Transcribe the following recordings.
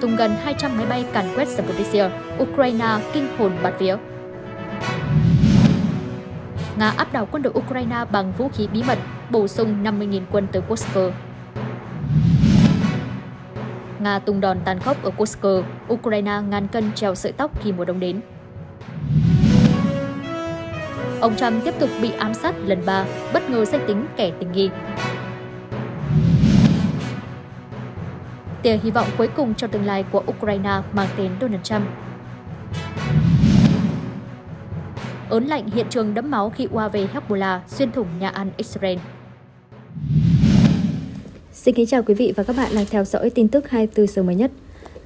tung gần 200 máy bay càn quét Zaporizhia, Ukraine kinh hồn bạt vía. Nga áp đảo quân đội Ukraine bằng vũ khí bí mật, bổ sung 50.000 quân tới Kursk. Nga tung đòn tàn khốc ở Kursk, Ukraine ngàn cân treo sợi tóc khi mùa đông đến. Ông Trump tiếp tục bị ám sát lần ba, bất ngờ danh tính kẻ tình nghi. tia hy vọng cuối cùng cho tương lai của Ukraine mang tên Donald Trump. Ớn lạnh hiện trường đẫm máu khi UAV Hezbollah xuyên thủng nhà ăn Israel. Xin kính chào quý vị và các bạn đang theo dõi tin tức 24 giờ mới nhất.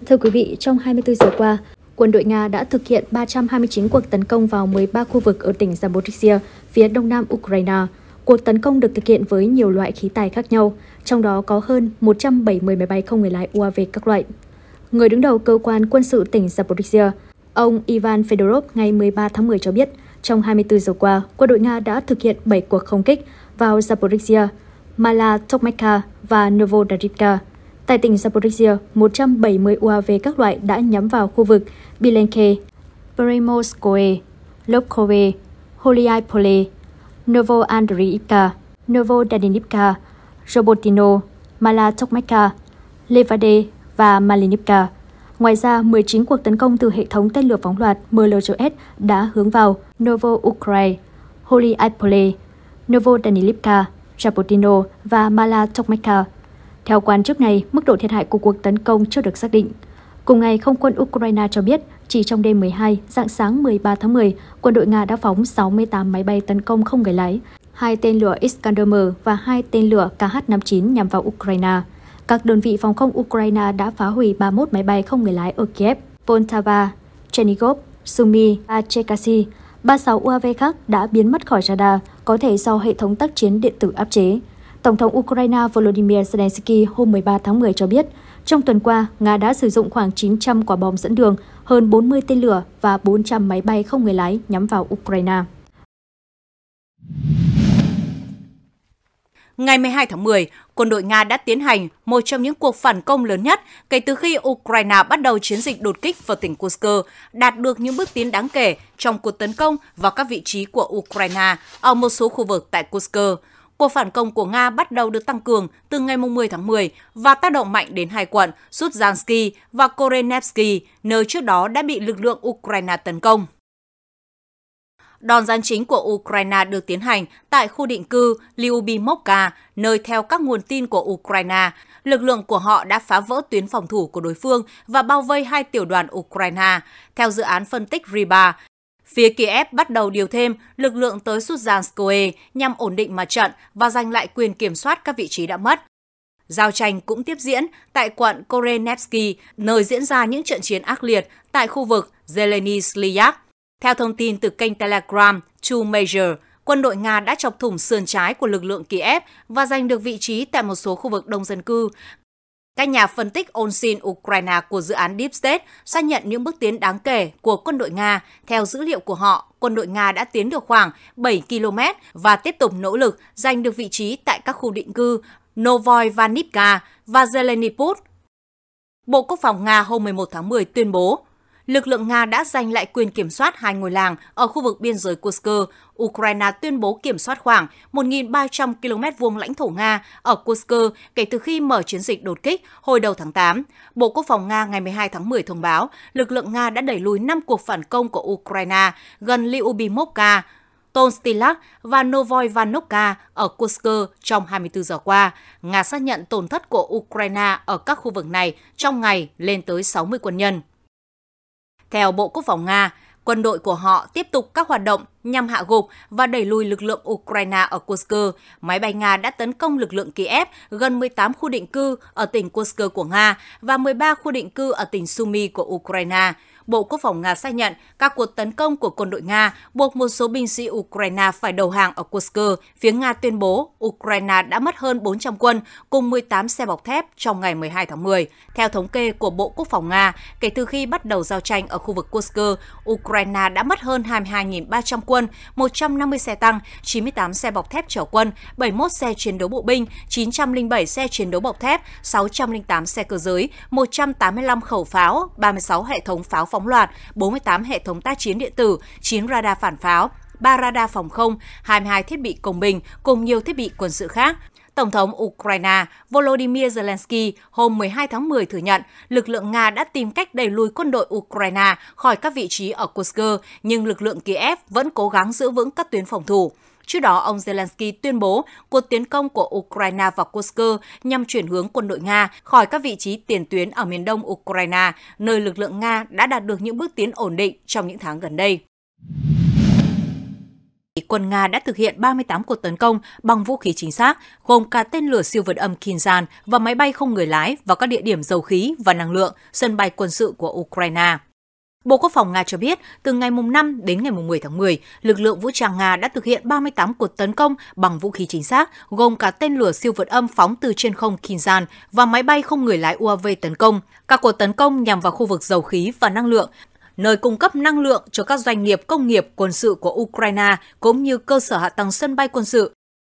Thưa quý vị, trong 24 giờ qua, quân đội Nga đã thực hiện 329 cuộc tấn công vào 13 khu vực ở tỉnh Zaporizhia, phía đông nam Ukraine – Cuộc tấn công được thực hiện với nhiều loại khí tài khác nhau, trong đó có hơn 170 máy bay không người lái UAV các loại. Người đứng đầu cơ quan quân sự tỉnh Zaporizhia, ông Ivan Fedorov ngày 13 tháng 10 cho biết, trong 24 giờ qua, quân đội Nga đã thực hiện 7 cuộc không kích vào Zaporizhia, Mala Tokmeka và Novodarivka. Tại tỉnh Zaporizhia, 170 UAV các loại đã nhắm vào khu vực Bilenke, Primorskoye, Lobkove, Pole. Novo Andreevka, Novo Danilivka, Robotino, Malatokmeka, Levade và Malinivka. Ngoài ra, 19 cuộc tấn công từ hệ thống tên lửa phóng loạt MLRS đã hướng vào Novo Ukraine, Holyapole, Novo Danilivka, Rapotino và Malatokmeka. Theo quan chức này, mức độ thiệt hại của cuộc tấn công chưa được xác định. Cùng ngày, không quân Ukraine cho biết chỉ trong đêm 12, dạng sáng 13 tháng 10, quân đội Nga đã phóng 68 máy bay tấn công không người lái, hai tên lửa Iskander-M và hai tên lửa KH-59 nhằm vào Ukraine. Các đơn vị phòng không Ukraine đã phá hủy 31 máy bay không người lái ở Kiev, Poltava, Chernigov, Sumy và Chekasi. 36 UAV khác đã biến mất khỏi radar, có thể do hệ thống tác chiến điện tử áp chế. Tổng thống Ukraine Volodymyr Zelensky hôm 13 tháng 10 cho biết, trong tuần qua, Nga đã sử dụng khoảng 900 quả bom dẫn đường hơn 40 tên lửa và 400 máy bay không người lái nhắm vào Ukraine. Ngày 12 tháng 10, quân đội Nga đã tiến hành một trong những cuộc phản công lớn nhất kể từ khi Ukraine bắt đầu chiến dịch đột kích vào tỉnh Kursk, đạt được những bước tiến đáng kể trong cuộc tấn công vào các vị trí của Ukraine ở một số khu vực tại Kursk cuộc phản công của Nga bắt đầu được tăng cường từ ngày 10 tháng 10 và tác động mạnh đến hai quận Sutzansky và Korenevsky, nơi trước đó đã bị lực lượng Ukraine tấn công. Đòn gián chính của Ukraine được tiến hành tại khu định cư Lyubimovka, nơi theo các nguồn tin của Ukraine, lực lượng của họ đã phá vỡ tuyến phòng thủ của đối phương và bao vây hai tiểu đoàn Ukraine. Theo dự án phân tích RIBA, Phía Kiev bắt đầu điều thêm lực lượng tới Suzanskoye nhằm ổn định mặt trận và giành lại quyền kiểm soát các vị trí đã mất. Giao tranh cũng tiếp diễn tại quận Korenevsky, nơi diễn ra những trận chiến ác liệt tại khu vực Zeleny Slyak. Theo thông tin từ kênh Telegram Two Major, quân đội Nga đã chọc thủng sườn trái của lực lượng Kiev và giành được vị trí tại một số khu vực đông dân cư, các nhà phân tích Onsin Ukraine của dự án Deep State xác nhận những bước tiến đáng kể của quân đội Nga. Theo dữ liệu của họ, quân đội Nga đã tiến được khoảng 7 km và tiếp tục nỗ lực giành được vị trí tại các khu định cư Novoy Vanivka và Zeleniput. Bộ Quốc phòng Nga hôm 11 tháng 10 tuyên bố lực lượng Nga đã giành lại quyền kiểm soát hai ngôi làng ở khu vực biên giới Kursk. Ukraine tuyên bố kiểm soát khoảng 1.300 km vuông lãnh thổ Nga ở Kursk kể từ khi mở chiến dịch đột kích hồi đầu tháng 8. Bộ Quốc phòng Nga ngày 12 tháng 10 thông báo lực lượng Nga đã đẩy lùi 5 cuộc phản công của Ukraine gần Lyubimovka, Tonstilak và Novoy Vanovka ở Kursk trong 24 giờ qua. Nga xác nhận tổn thất của Ukraine ở các khu vực này trong ngày lên tới 60 quân nhân. Theo Bộ Quốc phòng Nga, quân đội của họ tiếp tục các hoạt động nhằm hạ gục và đẩy lùi lực lượng Ukraine ở Kursk. Máy bay Nga đã tấn công lực lượng Kiev gần 18 khu định cư ở tỉnh Kursk của Nga và 13 khu định cư ở tỉnh Sumy của Ukraine. Bộ Quốc phòng Nga xác nhận các cuộc tấn công của quân đội Nga buộc một số binh sĩ Ukraine phải đầu hàng ở Kursk. Phía Nga tuyên bố Ukraine đã mất hơn 400 quân cùng 18 xe bọc thép trong ngày 12 tháng 10. Theo thống kê của Bộ Quốc phòng Nga, kể từ khi bắt đầu giao tranh ở khu vực Kursk, Ukraine đã mất hơn 22.300 quân, 150 xe tăng, 98 xe bọc thép chở quân, 71 xe chiến đấu bộ binh, 907 xe chiến đấu bọc thép, 608 xe cơ giới, 185 khẩu pháo, 36 hệ thống pháo phóng loạt, 48 hệ thống tác chiến điện tử, 9 radar phản pháo, 3 radar phòng không, 22 thiết bị công binh cùng nhiều thiết bị quân sự khác. Tổng thống Ukraine Volodymyr Zelensky hôm 12 tháng 10 thừa nhận lực lượng Nga đã tìm cách đẩy lùi quân đội Ukraine khỏi các vị trí ở Kursk, nhưng lực lượng Kiev vẫn cố gắng giữ vững các tuyến phòng thủ. Trước đó, ông Zelensky tuyên bố cuộc tiến công của Ukraine vào Kursk nhằm chuyển hướng quân đội Nga khỏi các vị trí tiền tuyến ở miền đông Ukraine, nơi lực lượng Nga đã đạt được những bước tiến ổn định trong những tháng gần đây quân Nga đã thực hiện 38 cuộc tấn công bằng vũ khí chính xác, gồm cả tên lửa siêu vượt âm Kinzhan và máy bay không người lái vào các địa điểm dầu khí và năng lượng, sân bay quân sự của Ukraine. Bộ Quốc phòng Nga cho biết, từ ngày mùng 5 đến ngày mùng 10 tháng 10, lực lượng vũ trang Nga đã thực hiện 38 cuộc tấn công bằng vũ khí chính xác, gồm cả tên lửa siêu vượt âm phóng từ trên không Kinzhan và máy bay không người lái UAV tấn công. Các cuộc tấn công nhằm vào khu vực dầu khí và năng lượng, nơi cung cấp năng lượng cho các doanh nghiệp công nghiệp quân sự của Ukraine cũng như cơ sở hạ tầng sân bay quân sự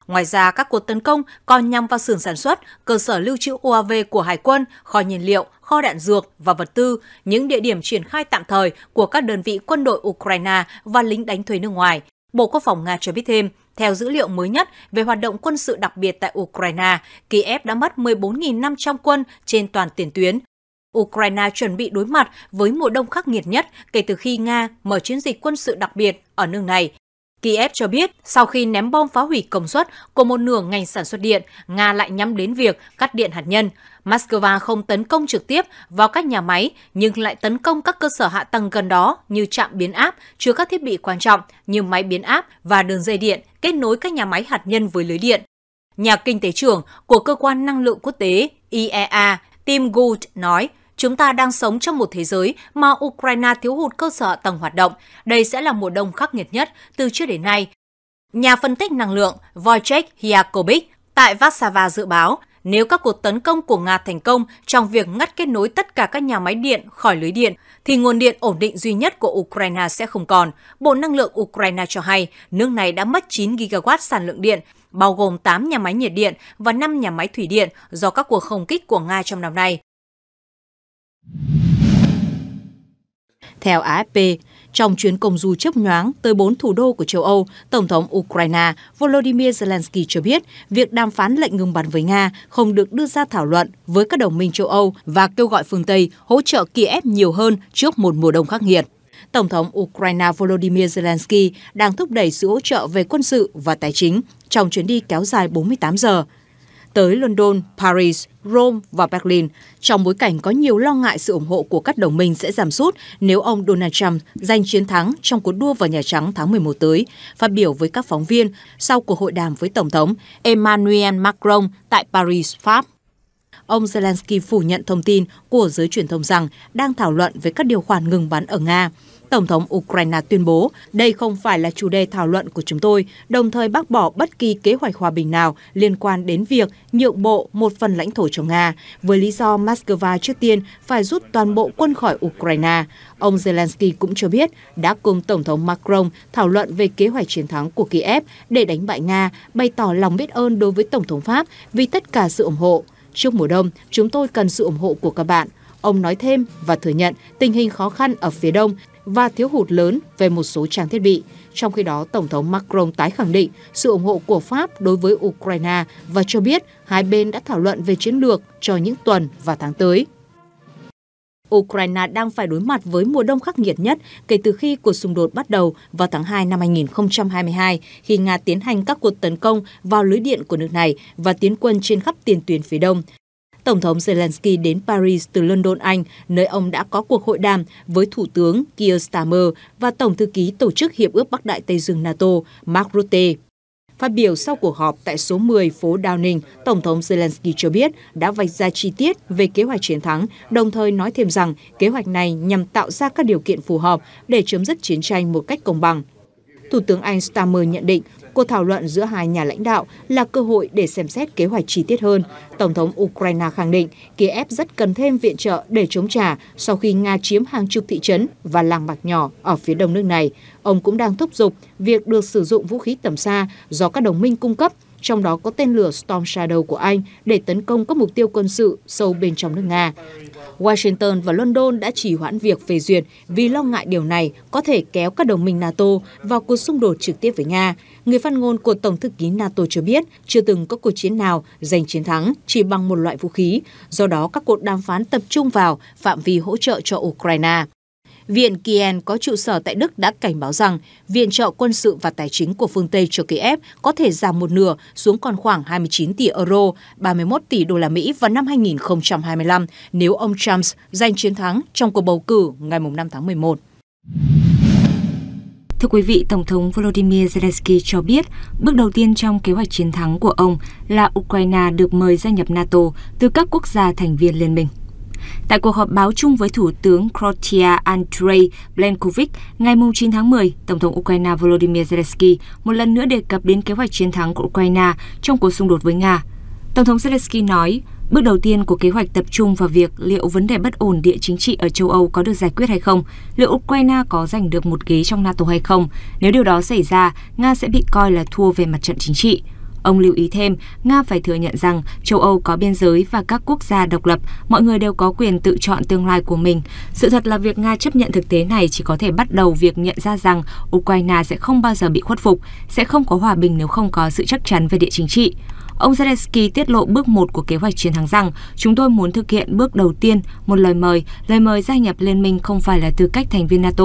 Ngoài ra, các cuộc tấn công còn nhằm vào xưởng sản xuất, cơ sở lưu trữ UAV của Hải quân, kho nhiên liệu, kho đạn dược và vật tư, những địa điểm triển khai tạm thời của các đơn vị quân đội Ukraine và lính đánh thuê nước ngoài. Bộ Quốc phòng Nga cho biết thêm, theo dữ liệu mới nhất về hoạt động quân sự đặc biệt tại Ukraine, Kiev đã mất 14.500 quân trên toàn tiền tuyến. Ukraine chuẩn bị đối mặt với mùa đông khắc nghiệt nhất kể từ khi Nga mở chiến dịch quân sự đặc biệt ở nước này Kiev cho biết sau khi ném bom phá hủy công suất của một nửa ngành sản xuất điện, Nga lại nhắm đến việc cắt điện hạt nhân. Moscow không tấn công trực tiếp vào các nhà máy nhưng lại tấn công các cơ sở hạ tầng gần đó như trạm biến áp chứa các thiết bị quan trọng như máy biến áp và đường dây điện kết nối các nhà máy hạt nhân với lưới điện. Nhà kinh tế trưởng của cơ quan năng lượng quốc tế IEA Tim Gould nói, Chúng ta đang sống trong một thế giới mà Ukraine thiếu hụt cơ sở tầng hoạt động. Đây sẽ là mùa đông khắc nghiệt nhất từ trước đến nay. Nhà phân tích năng lượng Wojciech Yakovic tại Warsaw dự báo, nếu các cuộc tấn công của Nga thành công trong việc ngắt kết nối tất cả các nhà máy điện khỏi lưới điện, thì nguồn điện ổn định duy nhất của Ukraine sẽ không còn. Bộ Năng lượng Ukraine cho hay nước này đã mất 9 gigawatt sản lượng điện, bao gồm 8 nhà máy nhiệt điện và 5 nhà máy thủy điện do các cuộc không kích của Nga trong năm nay. Theo AFP, trong chuyến công du chấp nhoáng tới bốn thủ đô của châu Âu, Tổng thống Ukraine Volodymyr Zelensky cho biết việc đàm phán lệnh ngừng bắn với Nga không được đưa ra thảo luận với các đồng minh châu Âu và kêu gọi phương Tây hỗ trợ Kiev nhiều hơn trước một mùa đông khắc nghiệt. Tổng thống Ukraine Volodymyr Zelensky đang thúc đẩy sự hỗ trợ về quân sự và tài chính trong chuyến đi kéo dài 48 giờ tới London, Paris, Rome và Berlin trong bối cảnh có nhiều lo ngại sự ủng hộ của các đồng minh sẽ giảm sút nếu ông Donald Trump giành chiến thắng trong cuộc đua vào Nhà Trắng tháng 11 tới. Phát biểu với các phóng viên sau cuộc hội đàm với Tổng thống Emmanuel Macron tại Paris, Pháp. Ông Zelensky phủ nhận thông tin của giới truyền thông rằng đang thảo luận về các điều khoản ngừng bắn ở Nga. Tổng thống Ukraine tuyên bố đây không phải là chủ đề thảo luận của chúng tôi, đồng thời bác bỏ bất kỳ kế hoạch hòa bình nào liên quan đến việc nhượng bộ một phần lãnh thổ cho Nga, với lý do Moscow trước tiên phải rút toàn bộ quân khỏi Ukraine. Ông Zelensky cũng cho biết đã cùng Tổng thống Macron thảo luận về kế hoạch chiến thắng của Kiev để đánh bại Nga, bày tỏ lòng biết ơn đối với Tổng thống Pháp vì tất cả sự ủng hộ. Trước mùa đông, chúng tôi cần sự ủng hộ của các bạn. Ông nói thêm và thừa nhận tình hình khó khăn ở phía đông và thiếu hụt lớn về một số trang thiết bị. Trong khi đó, Tổng thống Macron tái khẳng định sự ủng hộ của Pháp đối với Ukraine và cho biết hai bên đã thảo luận về chiến lược cho những tuần và tháng tới. Ukraine đang phải đối mặt với mùa đông khắc nghiệt nhất kể từ khi cuộc xung đột bắt đầu vào tháng 2 năm 2022 khi Nga tiến hành các cuộc tấn công vào lưới điện của nước này và tiến quân trên khắp tiền tuyến phía đông. Tổng thống Zelensky đến Paris từ London, Anh, nơi ông đã có cuộc hội đàm với Thủ tướng Keir Starmer và Tổng thư ký Tổ chức Hiệp ước Bắc Đại Tây Dương NATO Mark Rutte. Phát biểu sau cuộc họp tại số 10 phố Downing, Tổng thống Zelensky cho biết đã vạch ra chi tiết về kế hoạch chiến thắng, đồng thời nói thêm rằng kế hoạch này nhằm tạo ra các điều kiện phù hợp để chấm dứt chiến tranh một cách công bằng. Thủ tướng Anh Starmer nhận định Cuộc thảo luận giữa hai nhà lãnh đạo là cơ hội để xem xét kế hoạch chi tiết hơn. Tổng thống Ukraine khẳng định Kiev rất cần thêm viện trợ để chống trả sau khi Nga chiếm hàng chục thị trấn và làng mạc nhỏ ở phía đông nước này. Ông cũng đang thúc giục việc được sử dụng vũ khí tầm xa do các đồng minh cung cấp trong đó có tên lửa Storm Shadow của Anh để tấn công các mục tiêu quân sự sâu bên trong nước Nga. Washington và London đã chỉ hoãn việc phê duyệt vì lo ngại điều này có thể kéo các đồng minh NATO vào cuộc xung đột trực tiếp với Nga. Người phát ngôn của Tổng thư ký NATO cho biết chưa từng có cuộc chiến nào giành chiến thắng chỉ bằng một loại vũ khí, do đó các cuộc đàm phán tập trung vào phạm vi hỗ trợ cho Ukraine. Viện Kien có trụ sở tại Đức đã cảnh báo rằng viện trợ quân sự và tài chính của phương Tây cho Kiev có thể giảm một nửa xuống còn khoảng 29 tỷ euro, 31 tỷ đô la Mỹ vào năm 2025 nếu ông Trump giành chiến thắng trong cuộc bầu cử ngày 5 tháng 11. Thưa quý vị, Tổng thống Volodymyr Zelensky cho biết bước đầu tiên trong kế hoạch chiến thắng của ông là Ukraine được mời gia nhập NATO từ các quốc gia thành viên liên minh. Tại cuộc họp báo chung với Thủ tướng Croatia Andrei Plenković ngày 9 tháng 10, Tổng thống Ukraine Volodymyr Zelensky một lần nữa đề cập đến kế hoạch chiến thắng của Ukraine trong cuộc xung đột với Nga. Tổng thống Zelensky nói, bước đầu tiên của kế hoạch tập trung vào việc liệu vấn đề bất ổn địa chính trị ở châu Âu có được giải quyết hay không, liệu Ukraine có giành được một ghế trong NATO hay không. Nếu điều đó xảy ra, Nga sẽ bị coi là thua về mặt trận chính trị. Ông lưu ý thêm, Nga phải thừa nhận rằng châu Âu có biên giới và các quốc gia độc lập, mọi người đều có quyền tự chọn tương lai của mình. Sự thật là việc Nga chấp nhận thực tế này chỉ có thể bắt đầu việc nhận ra rằng Ukraine sẽ không bao giờ bị khuất phục, sẽ không có hòa bình nếu không có sự chắc chắn về địa chính trị. Ông Zelensky tiết lộ bước 1 của kế hoạch chiến thắng rằng chúng tôi muốn thực hiện bước đầu tiên, một lời mời, lời mời gia nhập liên minh không phải là tư cách thành viên NATO.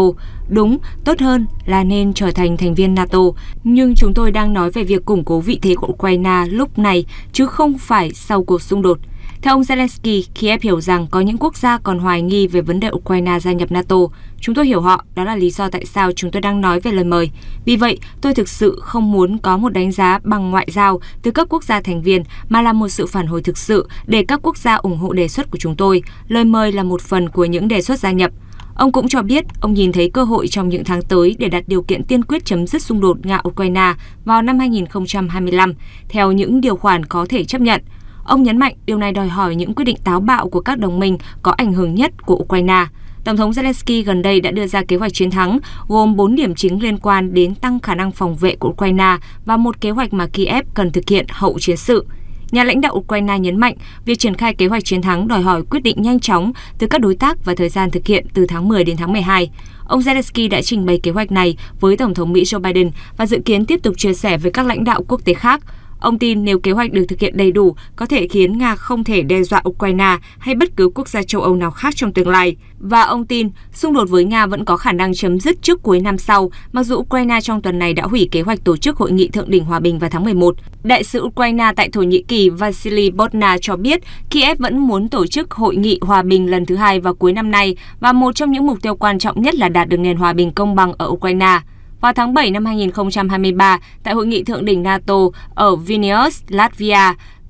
Đúng, tốt hơn là nên trở thành thành viên NATO, nhưng chúng tôi đang nói về việc củng cố vị thế của Ukraine lúc này chứ không phải sau cuộc xung đột. Theo ông Zelensky, Kiev hiểu rằng có những quốc gia còn hoài nghi về vấn đề Ukraine gia nhập NATO. Chúng tôi hiểu họ, đó là lý do tại sao chúng tôi đang nói về lời mời. Vì vậy, tôi thực sự không muốn có một đánh giá bằng ngoại giao từ các quốc gia thành viên mà là một sự phản hồi thực sự để các quốc gia ủng hộ đề xuất của chúng tôi. Lời mời là một phần của những đề xuất gia nhập. Ông cũng cho biết ông nhìn thấy cơ hội trong những tháng tới để đặt điều kiện tiên quyết chấm dứt xung đột Nga-Ukraine vào năm 2025 theo những điều khoản có thể chấp nhận. Ông nhấn mạnh điều này đòi hỏi những quyết định táo bạo của các đồng minh có ảnh hưởng nhất của Ukraine. Tổng thống Zelensky gần đây đã đưa ra kế hoạch chiến thắng gồm 4 điểm chính liên quan đến tăng khả năng phòng vệ của Ukraine và một kế hoạch mà Kiev cần thực hiện hậu chiến sự. Nhà lãnh đạo Ukraine nhấn mạnh, việc triển khai kế hoạch chiến thắng đòi hỏi quyết định nhanh chóng từ các đối tác và thời gian thực hiện từ tháng 10 đến tháng 12. Ông Zelensky đã trình bày kế hoạch này với Tổng thống Mỹ Joe Biden và dự kiến tiếp tục chia sẻ với các lãnh đạo quốc tế khác. Ông tin nếu kế hoạch được thực hiện đầy đủ, có thể khiến Nga không thể đe dọa Ukraine hay bất cứ quốc gia châu Âu nào khác trong tương lai. Và ông tin xung đột với Nga vẫn có khả năng chấm dứt trước cuối năm sau, mặc dù Ukraine trong tuần này đã hủy kế hoạch tổ chức hội nghị thượng đỉnh hòa bình vào tháng 11. Đại sứ Ukraine tại Thổ Nhĩ Kỳ Vasily Botna cho biết Kiev vẫn muốn tổ chức hội nghị hòa bình lần thứ hai vào cuối năm nay và một trong những mục tiêu quan trọng nhất là đạt được nền hòa bình công bằng ở Ukraine. Vào tháng 7 năm 2023, tại hội nghị thượng đỉnh NATO ở Vilnius, Latvia,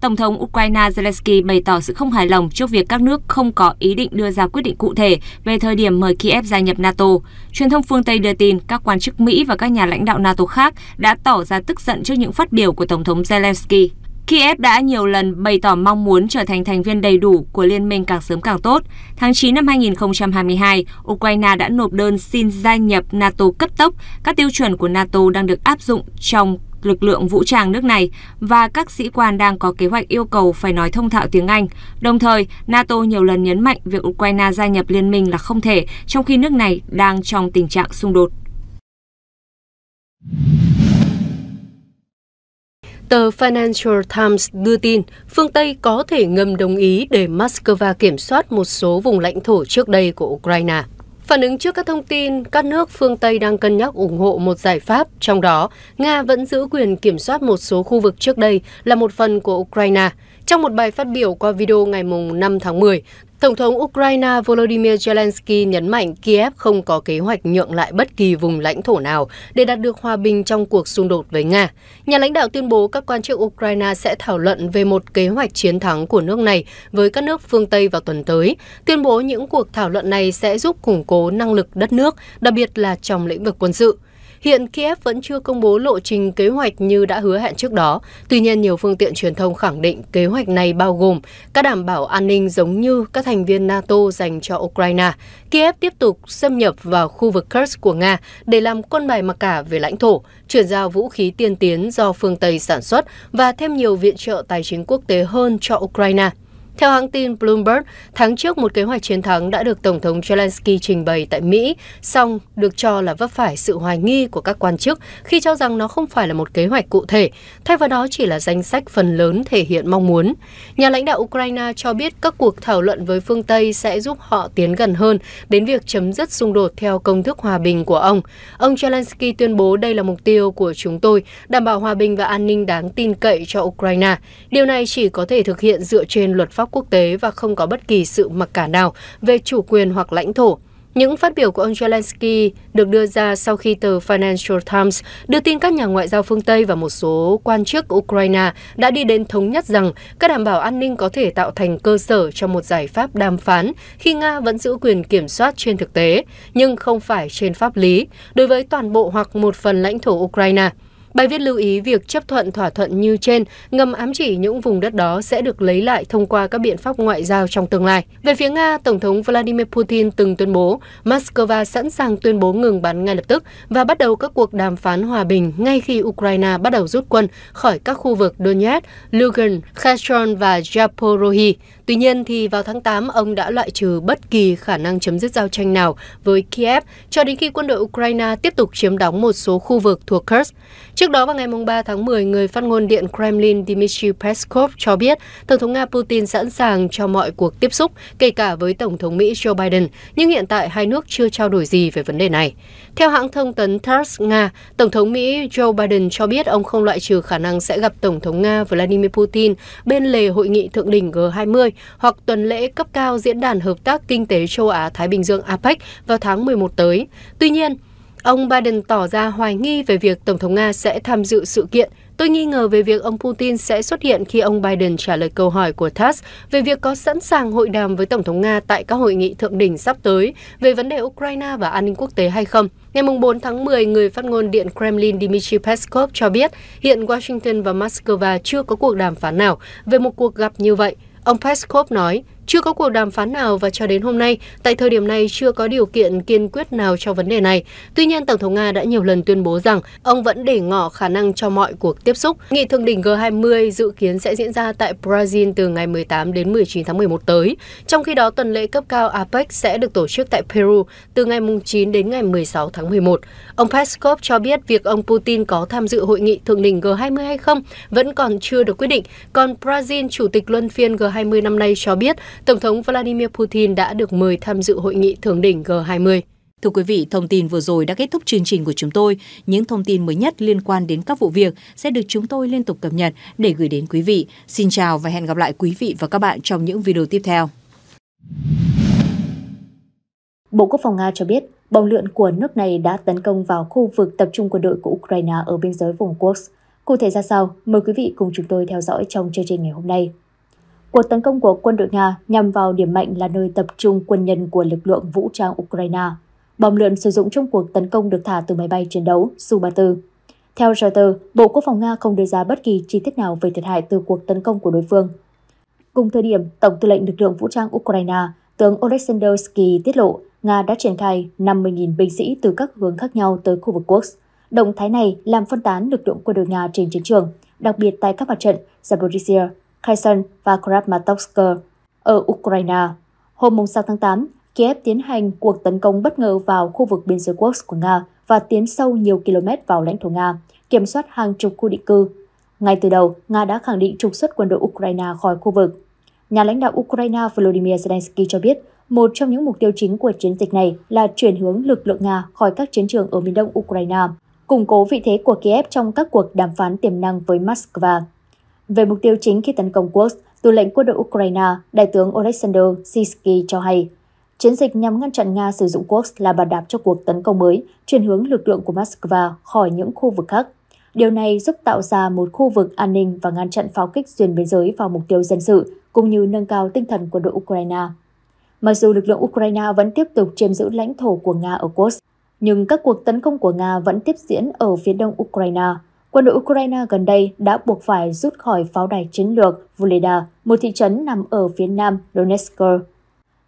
Tổng thống Ukraine Zelensky bày tỏ sự không hài lòng trước việc các nước không có ý định đưa ra quyết định cụ thể về thời điểm mời Kiev gia nhập NATO. Truyền thông phương Tây đưa tin các quan chức Mỹ và các nhà lãnh đạo NATO khác đã tỏ ra tức giận trước những phát biểu của Tổng thống Zelensky. Kiev đã nhiều lần bày tỏ mong muốn trở thành thành viên đầy đủ của liên minh càng sớm càng tốt. Tháng 9 năm 2022, Ukraine đã nộp đơn xin gia nhập NATO cấp tốc. Các tiêu chuẩn của NATO đang được áp dụng trong lực lượng vũ trang nước này và các sĩ quan đang có kế hoạch yêu cầu phải nói thông thạo tiếng Anh. Đồng thời, NATO nhiều lần nhấn mạnh việc Ukraine gia nhập liên minh là không thể, trong khi nước này đang trong tình trạng xung đột. Tờ Financial Times đưa tin phương Tây có thể ngầm đồng ý để Moscow kiểm soát một số vùng lãnh thổ trước đây của Ukraine. Phản ứng trước các thông tin, các nước phương Tây đang cân nhắc ủng hộ một giải pháp, trong đó Nga vẫn giữ quyền kiểm soát một số khu vực trước đây là một phần của Ukraine. Trong một bài phát biểu qua video ngày 5 tháng 10, Tổng thống Ukraine Volodymyr Zelensky nhấn mạnh Kiev không có kế hoạch nhượng lại bất kỳ vùng lãnh thổ nào để đạt được hòa bình trong cuộc xung đột với Nga. Nhà lãnh đạo tuyên bố các quan chức Ukraine sẽ thảo luận về một kế hoạch chiến thắng của nước này với các nước phương Tây vào tuần tới. Tuyên bố những cuộc thảo luận này sẽ giúp củng cố năng lực đất nước, đặc biệt là trong lĩnh vực quân sự. Hiện Kiev vẫn chưa công bố lộ trình kế hoạch như đã hứa hẹn trước đó. Tuy nhiên, nhiều phương tiện truyền thông khẳng định kế hoạch này bao gồm các đảm bảo an ninh giống như các thành viên NATO dành cho Ukraine. Kiev tiếp tục xâm nhập vào khu vực Kursk của Nga để làm quân bài mặc cả về lãnh thổ, chuyển giao vũ khí tiên tiến do phương Tây sản xuất và thêm nhiều viện trợ tài chính quốc tế hơn cho Ukraine. Theo hãng tin Bloomberg, tháng trước một kế hoạch chiến thắng đã được Tổng thống Zelensky trình bày tại Mỹ, song được cho là vấp phải sự hoài nghi của các quan chức khi cho rằng nó không phải là một kế hoạch cụ thể, thay vào đó chỉ là danh sách phần lớn thể hiện mong muốn. Nhà lãnh đạo Ukraine cho biết các cuộc thảo luận với phương Tây sẽ giúp họ tiến gần hơn đến việc chấm dứt xung đột theo công thức hòa bình của ông. Ông Zelensky tuyên bố đây là mục tiêu của chúng tôi, đảm bảo hòa bình và an ninh đáng tin cậy cho Ukraine. Điều này chỉ có thể thực hiện dựa trên luật pháp pháp quốc tế và không có bất kỳ sự mặc cả nào về chủ quyền hoặc lãnh thổ. Những phát biểu của ông Zelensky được đưa ra sau khi tờ Financial Times đưa tin các nhà ngoại giao phương Tây và một số quan chức Ukraine đã đi đến thống nhất rằng các đảm bảo an ninh có thể tạo thành cơ sở cho một giải pháp đàm phán khi Nga vẫn giữ quyền kiểm soát trên thực tế, nhưng không phải trên pháp lý, đối với toàn bộ hoặc một phần lãnh thổ Ukraine. Bài viết lưu ý việc chấp thuận thỏa thuận như trên ngầm ám chỉ những vùng đất đó sẽ được lấy lại thông qua các biện pháp ngoại giao trong tương lai. Về phía Nga, Tổng thống Vladimir Putin từng tuyên bố Moscow sẵn sàng tuyên bố ngừng bắn ngay lập tức và bắt đầu các cuộc đàm phán hòa bình ngay khi Ukraine bắt đầu rút quân khỏi các khu vực Donetsk, Lugansk, Kherson và Zaporozhye. Tuy nhiên, thì vào tháng 8, ông đã loại trừ bất kỳ khả năng chấm dứt giao tranh nào với Kiev cho đến khi quân đội Ukraine tiếp tục chiếm đóng một số khu vực thuộc Kursk. Trước Trước đó vào ngày 3 tháng 10, người phát ngôn Điện Kremlin Dmitry Peskov cho biết Tổng thống Nga Putin sẵn sàng cho mọi cuộc tiếp xúc, kể cả với Tổng thống Mỹ Joe Biden, nhưng hiện tại hai nước chưa trao đổi gì về vấn đề này. Theo hãng thông tấn TASS Nga, Tổng thống Mỹ Joe Biden cho biết ông không loại trừ khả năng sẽ gặp Tổng thống Nga Vladimir Putin bên lề hội nghị thượng đỉnh G20 hoặc tuần lễ cấp cao Diễn đàn Hợp tác Kinh tế Châu Á-Thái Bình Dương APEC vào tháng 11 tới. Tuy nhiên, ông Biden tỏ ra hoài nghi về việc Tổng thống Nga sẽ tham dự sự kiện. Tôi nghi ngờ về việc ông Putin sẽ xuất hiện khi ông Biden trả lời câu hỏi của TASS về việc có sẵn sàng hội đàm với Tổng thống Nga tại các hội nghị thượng đỉnh sắp tới về vấn đề Ukraine và an ninh quốc tế hay không. Ngày 4 tháng 10, người phát ngôn Điện Kremlin Dmitry Peskov cho biết hiện Washington và Moscow chưa có cuộc đàm phán nào về một cuộc gặp như vậy. Ông Peskov nói, chưa có cuộc đàm phán nào và cho đến hôm nay, tại thời điểm này chưa có điều kiện kiên quyết nào cho vấn đề này. Tuy nhiên, Tổng thống Nga đã nhiều lần tuyên bố rằng ông vẫn để ngỏ khả năng cho mọi cuộc tiếp xúc. Nghị thượng đỉnh G20 dự kiến sẽ diễn ra tại Brazil từ ngày 18 đến 19 tháng 11 tới. Trong khi đó, tuần lễ cấp cao APEC sẽ được tổ chức tại Peru từ ngày 9 đến ngày 16 tháng 11. Ông Peskov cho biết việc ông Putin có tham dự hội nghị thượng đỉnh G20 hay không vẫn còn chưa được quyết định. Còn Brazil, chủ tịch luân phiên G20 năm nay cho biết Tổng thống Vladimir Putin đã được mời tham dự hội nghị thượng đỉnh G20. Thưa quý vị, thông tin vừa rồi đã kết thúc chương trình của chúng tôi. Những thông tin mới nhất liên quan đến các vụ việc sẽ được chúng tôi liên tục cập nhật để gửi đến quý vị. Xin chào và hẹn gặp lại quý vị và các bạn trong những video tiếp theo. Bộ Quốc phòng Nga cho biết, bom lượn của nước này đã tấn công vào khu vực tập trung quân đội của Ukraine ở biên giới vùng Kursk. Cụ thể ra sao, mời quý vị cùng chúng tôi theo dõi trong chương trình ngày hôm nay. Cuộc tấn công của quân đội Nga nhằm vào điểm mạnh là nơi tập trung quân nhân của lực lượng vũ trang Ukraine. Bom lượn sử dụng trong cuộc tấn công được thả từ máy bay chiến đấu Su-34. Theo Reuters, Bộ Quốc phòng Nga không đưa ra bất kỳ chi tiết nào về thiệt hại từ cuộc tấn công của đối phương. Cùng thời điểm, Tổng tư lệnh lực lượng vũ trang Ukraine, tướng Oleksandr Sky tiết lộ Nga đã triển khai 50.000 binh sĩ từ các hướng khác nhau tới khu vực Kursk. Động thái này làm phân tán lực lượng quân đội Nga trên chiến trường, đặc biệt tại các mặt trận Zaporizhia, Kherson và Kramatorsk ở Ukraine. Hôm 6 tháng 8, Kiev tiến hành cuộc tấn công bất ngờ vào khu vực biên giới Kursk của Nga và tiến sâu nhiều km vào lãnh thổ Nga, kiểm soát hàng chục khu định cư. Ngay từ đầu, Nga đã khẳng định trục xuất quân đội Ukraine khỏi khu vực. Nhà lãnh đạo Ukraine Volodymyr Zelensky cho biết, một trong những mục tiêu chính của chiến dịch này là chuyển hướng lực lượng Nga khỏi các chiến trường ở miền đông Ukraine, củng cố vị thế của Kiev trong các cuộc đàm phán tiềm năng với Moscow. Về mục tiêu chính khi tấn công quốc, tư lệnh quân đội Ukraine, Đại tướng Oleksandr Sisky cho hay, chiến dịch nhằm ngăn chặn Nga sử dụng quốc là bàn đạp cho cuộc tấn công mới, chuyển hướng lực lượng của Moscow khỏi những khu vực khác. Điều này giúp tạo ra một khu vực an ninh và ngăn chặn pháo kích xuyên biên giới vào mục tiêu dân sự, cũng như nâng cao tinh thần quân đội Ukraine. Mặc dù lực lượng Ukraine vẫn tiếp tục chiếm giữ lãnh thổ của Nga ở quốc, nhưng các cuộc tấn công của Nga vẫn tiếp diễn ở phía đông Ukraine, quân đội Ukraine gần đây đã buộc phải rút khỏi pháo đài chiến lược Vuleda, một thị trấn nằm ở phía nam Donetsk,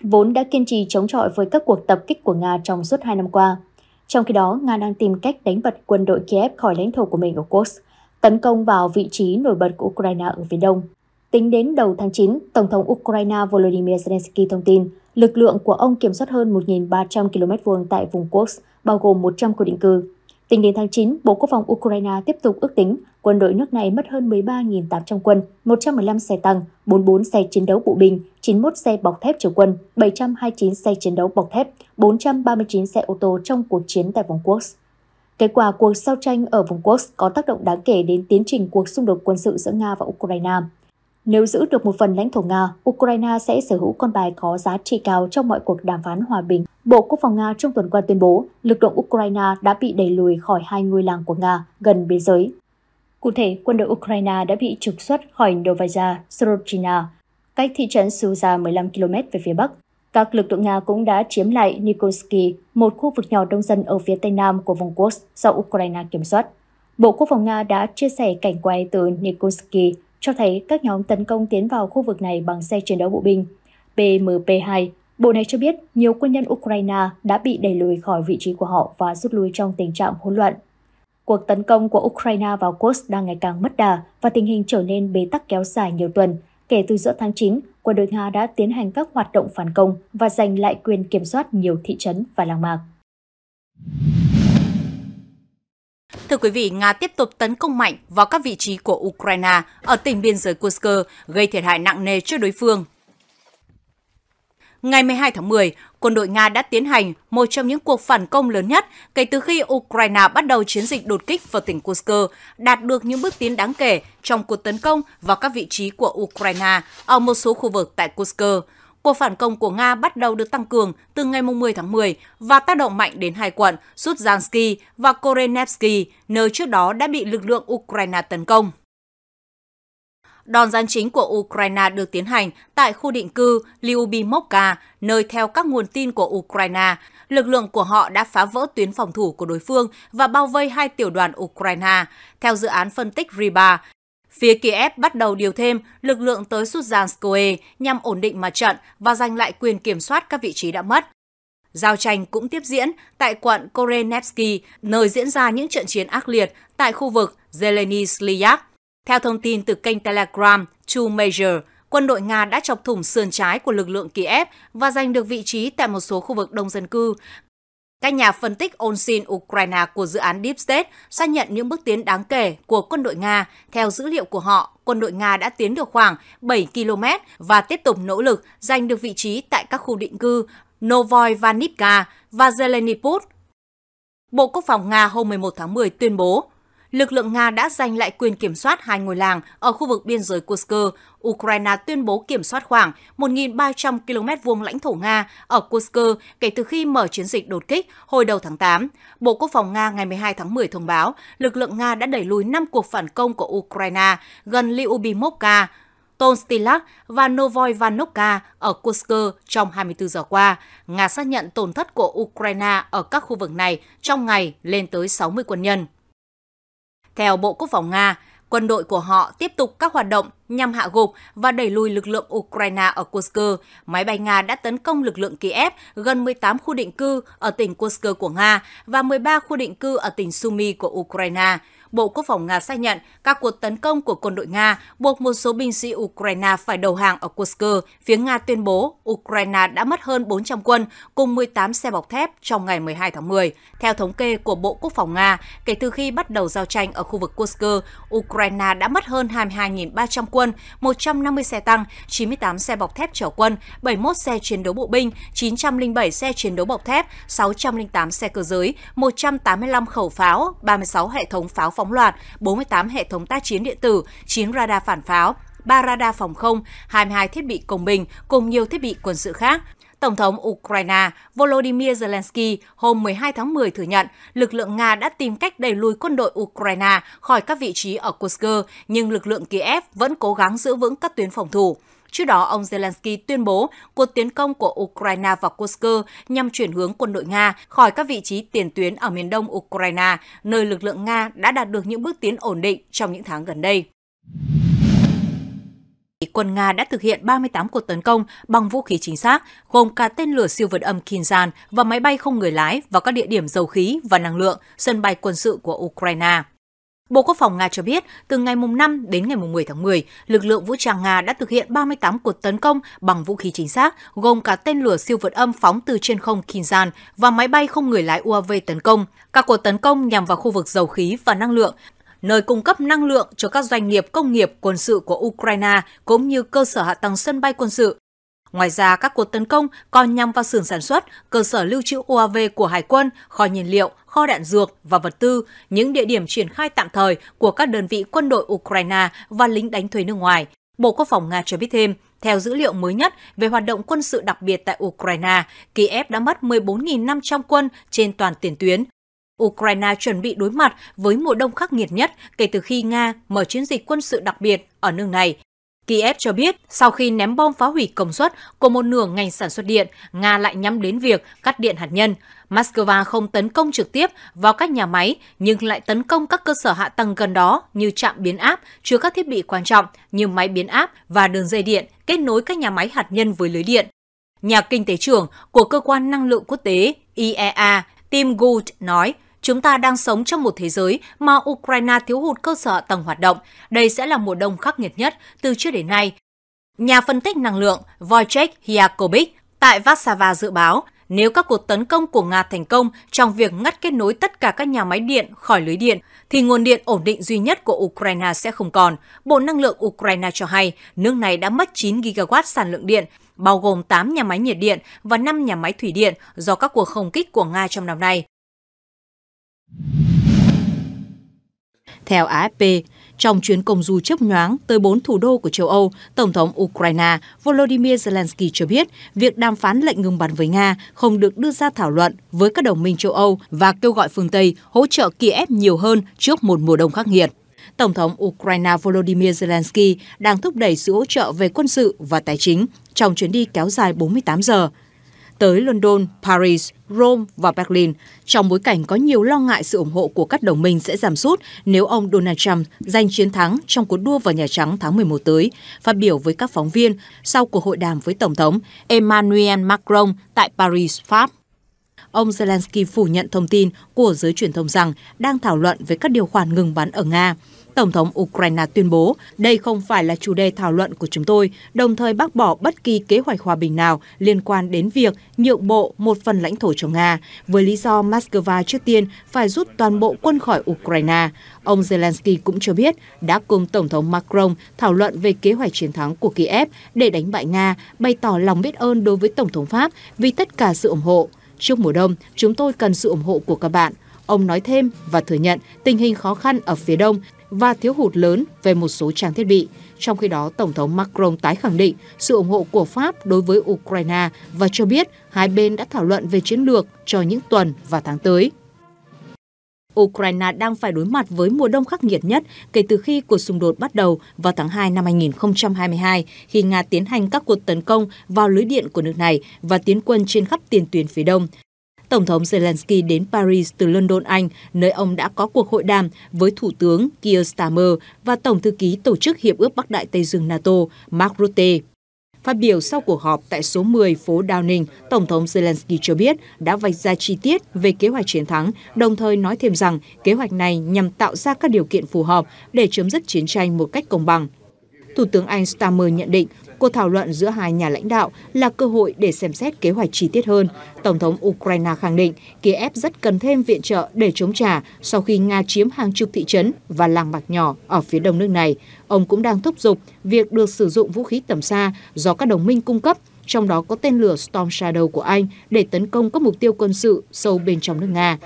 vốn đã kiên trì chống chọi với các cuộc tập kích của Nga trong suốt hai năm qua. Trong khi đó, Nga đang tìm cách đánh bật quân đội Kiev khỏi lãnh thổ của mình ở Kursk, tấn công vào vị trí nổi bật của Ukraine ở phía đông. Tính đến đầu tháng 9, Tổng thống Ukraine Volodymyr Zelensky thông tin lực lượng của ông kiểm soát hơn 1.300 km vuông tại vùng Kursk, bao gồm 100 khu định cư. Tính đến tháng 9, Bộ Quốc phòng Ukraine tiếp tục ước tính quân đội nước này mất hơn 13.800 quân, 115 xe tăng, 44 xe chiến đấu bộ binh, 91 xe bọc thép chở quân, 729 xe chiến đấu bọc thép, 439 xe ô tô trong cuộc chiến tại vùng Kursk. Kết quả cuộc giao tranh ở vùng Kursk có tác động đáng kể đến tiến trình cuộc xung đột quân sự giữa Nga và Ukraine. Nếu giữ được một phần lãnh thổ Nga, Ukraine sẽ sở hữu con bài có giá trị cao trong mọi cuộc đàm phán hòa bình. Bộ Quốc phòng Nga trong tuần qua tuyên bố lực lượng Ukraine đã bị đẩy lùi khỏi hai ngôi làng của Nga gần biên giới. Cụ thể, quân đội Ukraine đã bị trục xuất khỏi Novaya Sorochina, cách thị trấn Suza 15 km về phía bắc. Các lực lượng Nga cũng đã chiếm lại Nikolsky, một khu vực nhỏ đông dân ở phía tây nam của vùng Kursk do Ukraine kiểm soát. Bộ Quốc phòng Nga đã chia sẻ cảnh quay từ Nikolsky cho thấy các nhóm tấn công tiến vào khu vực này bằng xe chiến đấu bộ binh. PMP-2, bộ này cho biết nhiều quân nhân Ukraine đã bị đẩy lùi khỏi vị trí của họ và rút lui trong tình trạng hỗn loạn. Cuộc tấn công của Ukraine vào Kursk đang ngày càng mất đà và tình hình trở nên bế tắc kéo dài nhiều tuần. Kể từ giữa tháng 9, quân đội Nga đã tiến hành các hoạt động phản công và giành lại quyền kiểm soát nhiều thị trấn và làng mạc. Thưa quý vị, Nga tiếp tục tấn công mạnh vào các vị trí của Ukraine ở tỉnh biên giới Kursk, gây thiệt hại nặng nề cho đối phương. Ngày 12 tháng 10, quân đội Nga đã tiến hành một trong những cuộc phản công lớn nhất kể từ khi Ukraine bắt đầu chiến dịch đột kích vào tỉnh Kursk, đạt được những bước tiến đáng kể trong cuộc tấn công vào các vị trí của Ukraine ở một số khu vực tại Kursk. Cuộc phản công của Nga bắt đầu được tăng cường từ ngày 10 tháng 10 và tác động mạnh đến hai quận Sutjansky và Korenevsky, nơi trước đó đã bị lực lượng Ukraine tấn công. Đòn gián chính của Ukraine được tiến hành tại khu định cư Lyubimovka, nơi theo các nguồn tin của Ukraine, lực lượng của họ đã phá vỡ tuyến phòng thủ của đối phương và bao vây hai tiểu đoàn Ukraine. Theo dự án phân tích RIBA, Phía Kiev bắt đầu điều thêm lực lượng tới Suzanskoe nhằm ổn định mặt trận và giành lại quyền kiểm soát các vị trí đã mất. Giao tranh cũng tiếp diễn tại quận Korenevsky, nơi diễn ra những trận chiến ác liệt tại khu vực Zeleny Slyak. Theo thông tin từ kênh Telegram true Major, quân đội Nga đã chọc thủng sườn trái của lực lượng Kiev và giành được vị trí tại một số khu vực đông dân cư, các nhà phân tích Onsin Ukraine của dự án Deep State xác nhận những bước tiến đáng kể của quân đội Nga. Theo dữ liệu của họ, quân đội Nga đã tiến được khoảng 7 km và tiếp tục nỗ lực giành được vị trí tại các khu định cư Novoy Vanivka và Zeleniput. Bộ Quốc phòng Nga hôm 11 tháng 10 tuyên bố lực lượng Nga đã giành lại quyền kiểm soát hai ngôi làng ở khu vực biên giới Kursk. Ukraine tuyên bố kiểm soát khoảng 1.300 km vuông lãnh thổ Nga ở Kursk kể từ khi mở chiến dịch đột kích hồi đầu tháng 8. Bộ Quốc phòng Nga ngày 12 tháng 10 thông báo lực lượng Nga đã đẩy lùi 5 cuộc phản công của Ukraine gần Lyubimovka, Tonstilak và Novoivanovka ở Kursk trong 24 giờ qua. Nga xác nhận tổn thất của Ukraine ở các khu vực này trong ngày lên tới 60 quân nhân. Theo Bộ Quốc phòng Nga, quân đội của họ tiếp tục các hoạt động nhằm hạ gục và đẩy lùi lực lượng Ukraine ở Kursk. Máy bay Nga đã tấn công lực lượng Kiev gần 18 khu định cư ở tỉnh Kursk của Nga và 13 khu định cư ở tỉnh Sumy của Ukraine. Bộ Quốc phòng Nga xác nhận các cuộc tấn công của quân đội Nga buộc một số binh sĩ Ukraine phải đầu hàng ở Kursk. Phía Nga tuyên bố Ukraine đã mất hơn 400 quân cùng 18 xe bọc thép trong ngày 12 tháng 10. Theo thống kê của Bộ Quốc phòng Nga, kể từ khi bắt đầu giao tranh ở khu vực Kursk, Ukraine đã mất hơn 22.300 quân, 150 xe tăng, 98 xe bọc thép chở quân, 71 xe chiến đấu bộ binh, 907 xe chiến đấu bọc thép, 608 xe cơ giới, 185 khẩu pháo, 36 hệ thống pháo phòng phóng loạt, 48 hệ thống tác chiến điện tử, 9 radar phản pháo, 3 radar phòng không, 22 thiết bị công bình cùng nhiều thiết bị quân sự khác. Tổng thống Ukraine Volodymyr Zelensky hôm 12 tháng 10 thừa nhận lực lượng Nga đã tìm cách đẩy lùi quân đội Ukraine khỏi các vị trí ở Kursk, nhưng lực lượng Kiev vẫn cố gắng giữ vững các tuyến phòng thủ. Trước đó, ông Zelensky tuyên bố cuộc tiến công của Ukraine vào Kursk nhằm chuyển hướng quân đội Nga khỏi các vị trí tiền tuyến ở miền đông Ukraine, nơi lực lượng Nga đã đạt được những bước tiến ổn định trong những tháng gần đây quân Nga đã thực hiện 38 cuộc tấn công bằng vũ khí chính xác, gồm cả tên lửa siêu vượt âm Kinzhan và máy bay không người lái vào các địa điểm dầu khí và năng lượng, sân bay quân sự của Ukraine. Bộ Quốc phòng Nga cho biết, từ ngày mùng 5 đến ngày mùng 10 tháng 10, lực lượng vũ trang Nga đã thực hiện 38 cuộc tấn công bằng vũ khí chính xác, gồm cả tên lửa siêu vượt âm phóng từ trên không Kinzhan và máy bay không người lái UAV tấn công. Các cuộc tấn công nhằm vào khu vực dầu khí và năng lượng, nơi cung cấp năng lượng cho các doanh nghiệp công nghiệp quân sự của Ukraine cũng như cơ sở hạ tầng sân bay quân sự. Ngoài ra, các cuộc tấn công còn nhằm vào xưởng sản xuất, cơ sở lưu trữ UAV của Hải quân, kho nhiên liệu, kho đạn dược và vật tư, những địa điểm triển khai tạm thời của các đơn vị quân đội Ukraine và lính đánh thuê nước ngoài. Bộ Quốc phòng Nga cho biết thêm, theo dữ liệu mới nhất về hoạt động quân sự đặc biệt tại Ukraine, Kiev đã mất 14.500 quân trên toàn tiền tuyến. Ukraine chuẩn bị đối mặt với mùa đông khắc nghiệt nhất kể từ khi Nga mở chiến dịch quân sự đặc biệt ở nước này Kiev cho biết, sau khi ném bom phá hủy công suất của một nửa ngành sản xuất điện, Nga lại nhắm đến việc cắt điện hạt nhân. Moscow không tấn công trực tiếp vào các nhà máy, nhưng lại tấn công các cơ sở hạ tầng gần đó như trạm biến áp, chứa các thiết bị quan trọng như máy biến áp và đường dây điện kết nối các nhà máy hạt nhân với lưới điện. Nhà kinh tế trưởng của Cơ quan Năng lượng Quốc tế IEA Tim Gould nói, Chúng ta đang sống trong một thế giới mà Ukraine thiếu hụt cơ sở tầng hoạt động. Đây sẽ là mùa đông khắc nghiệt nhất từ trước đến nay. Nhà phân tích năng lượng Wojciech Yakovic tại Warsaw dự báo, nếu các cuộc tấn công của Nga thành công trong việc ngắt kết nối tất cả các nhà máy điện khỏi lưới điện, thì nguồn điện ổn định duy nhất của Ukraine sẽ không còn. Bộ Năng lượng Ukraine cho hay nước này đã mất 9 gigawatt sản lượng điện, bao gồm 8 nhà máy nhiệt điện và 5 nhà máy thủy điện do các cuộc không kích của Nga trong năm nay. Theo AFP, trong chuyến công du chấp nhoáng tới bốn thủ đô của châu Âu, Tổng thống Ukraine Volodymyr Zelensky cho biết việc đàm phán lệnh ngừng bắn với Nga không được đưa ra thảo luận với các đồng minh châu Âu và kêu gọi phương Tây hỗ trợ Kiev nhiều hơn trước một mùa đông khắc nghiệt. Tổng thống Ukraine Volodymyr Zelensky đang thúc đẩy sự hỗ trợ về quân sự và tài chính trong chuyến đi kéo dài 48 giờ tới London, Paris, Rome và Berlin trong bối cảnh có nhiều lo ngại sự ủng hộ của các đồng minh sẽ giảm sút nếu ông Donald Trump giành chiến thắng trong cuộc đua vào Nhà Trắng tháng 11 tới. Phát biểu với các phóng viên sau cuộc hội đàm với Tổng thống Emmanuel Macron tại Paris, Pháp. Ông Zelensky phủ nhận thông tin của giới truyền thông rằng đang thảo luận về các điều khoản ngừng bắn ở Nga. Tổng thống Ukraine tuyên bố đây không phải là chủ đề thảo luận của chúng tôi, đồng thời bác bỏ bất kỳ kế hoạch hòa bình nào liên quan đến việc nhượng bộ một phần lãnh thổ cho Nga, với lý do Moscow trước tiên phải rút toàn bộ quân khỏi Ukraine. Ông Zelensky cũng cho biết đã cùng Tổng thống Macron thảo luận về kế hoạch chiến thắng của Kiev để đánh bại Nga, bày tỏ lòng biết ơn đối với Tổng thống Pháp vì tất cả sự ủng hộ. Trước mùa đông, chúng tôi cần sự ủng hộ của các bạn. Ông nói thêm và thừa nhận tình hình khó khăn ở phía đông và thiếu hụt lớn về một số trang thiết bị. Trong khi đó, Tổng thống Macron tái khẳng định sự ủng hộ của Pháp đối với Ukraine và cho biết hai bên đã thảo luận về chiến lược cho những tuần và tháng tới. Ukraine đang phải đối mặt với mùa đông khắc nghiệt nhất kể từ khi cuộc xung đột bắt đầu vào tháng 2 năm 2022 khi Nga tiến hành các cuộc tấn công vào lưới điện của nước này và tiến quân trên khắp tiền tuyến phía đông. Tổng thống Zelensky đến Paris từ London, Anh, nơi ông đã có cuộc hội đàm với Thủ tướng Keir Starmer và Tổng thư ký Tổ chức Hiệp ước Bắc Đại Tây Dương NATO Mark Rutte. Phát biểu sau cuộc họp tại số 10 phố Downing, Tổng thống Zelensky cho biết đã vạch ra chi tiết về kế hoạch chiến thắng, đồng thời nói thêm rằng kế hoạch này nhằm tạo ra các điều kiện phù hợp để chấm dứt chiến tranh một cách công bằng. Thủ tướng Anh Starmer nhận định cuộc thảo luận giữa hai nhà lãnh đạo là cơ hội để xem xét kế hoạch chi tiết hơn. Tổng thống Ukraine khẳng định Kiev rất cần thêm viện trợ để chống trả sau khi Nga chiếm hàng chục thị trấn và làng mạc nhỏ ở phía đông nước này. Ông cũng đang thúc giục việc được sử dụng vũ khí tầm xa do các đồng minh cung cấp trong đó có tên lửa Storm Shadow của Anh để tấn công các mục tiêu quân sự sâu bên trong nước Nga.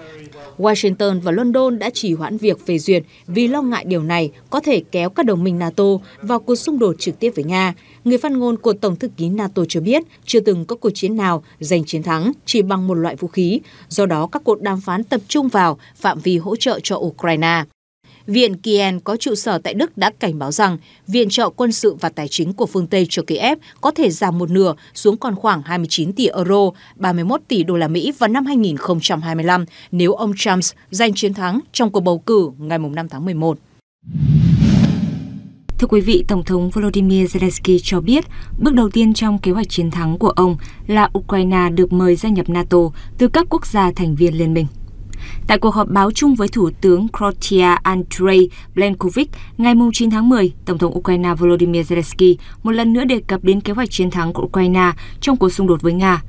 Washington và London đã chỉ hoãn việc phê duyệt vì lo ngại điều này có thể kéo các đồng minh NATO vào cuộc xung đột trực tiếp với Nga. Người phát ngôn của Tổng thư ký NATO cho biết chưa từng có cuộc chiến nào giành chiến thắng chỉ bằng một loại vũ khí, do đó các cuộc đàm phán tập trung vào phạm vi hỗ trợ cho Ukraine. Viện Kien có trụ sở tại Đức đã cảnh báo rằng viện trợ quân sự và tài chính của phương Tây cho Kiev có thể giảm một nửa xuống còn khoảng 29 tỷ euro, 31 tỷ đô la Mỹ vào năm 2025 nếu ông Trump giành chiến thắng trong cuộc bầu cử ngày 5 tháng 11. Thưa quý vị, Tổng thống Volodymyr Zelensky cho biết bước đầu tiên trong kế hoạch chiến thắng của ông là Ukraine được mời gia nhập NATO từ các quốc gia thành viên liên minh. Tại cuộc họp báo chung với Thủ tướng Croatia Andrei Plenkovic ngày 9 tháng 10, Tổng thống Ukraine Volodymyr Zelensky một lần nữa đề cập đến kế hoạch chiến thắng của Ukraine trong cuộc xung đột với Nga.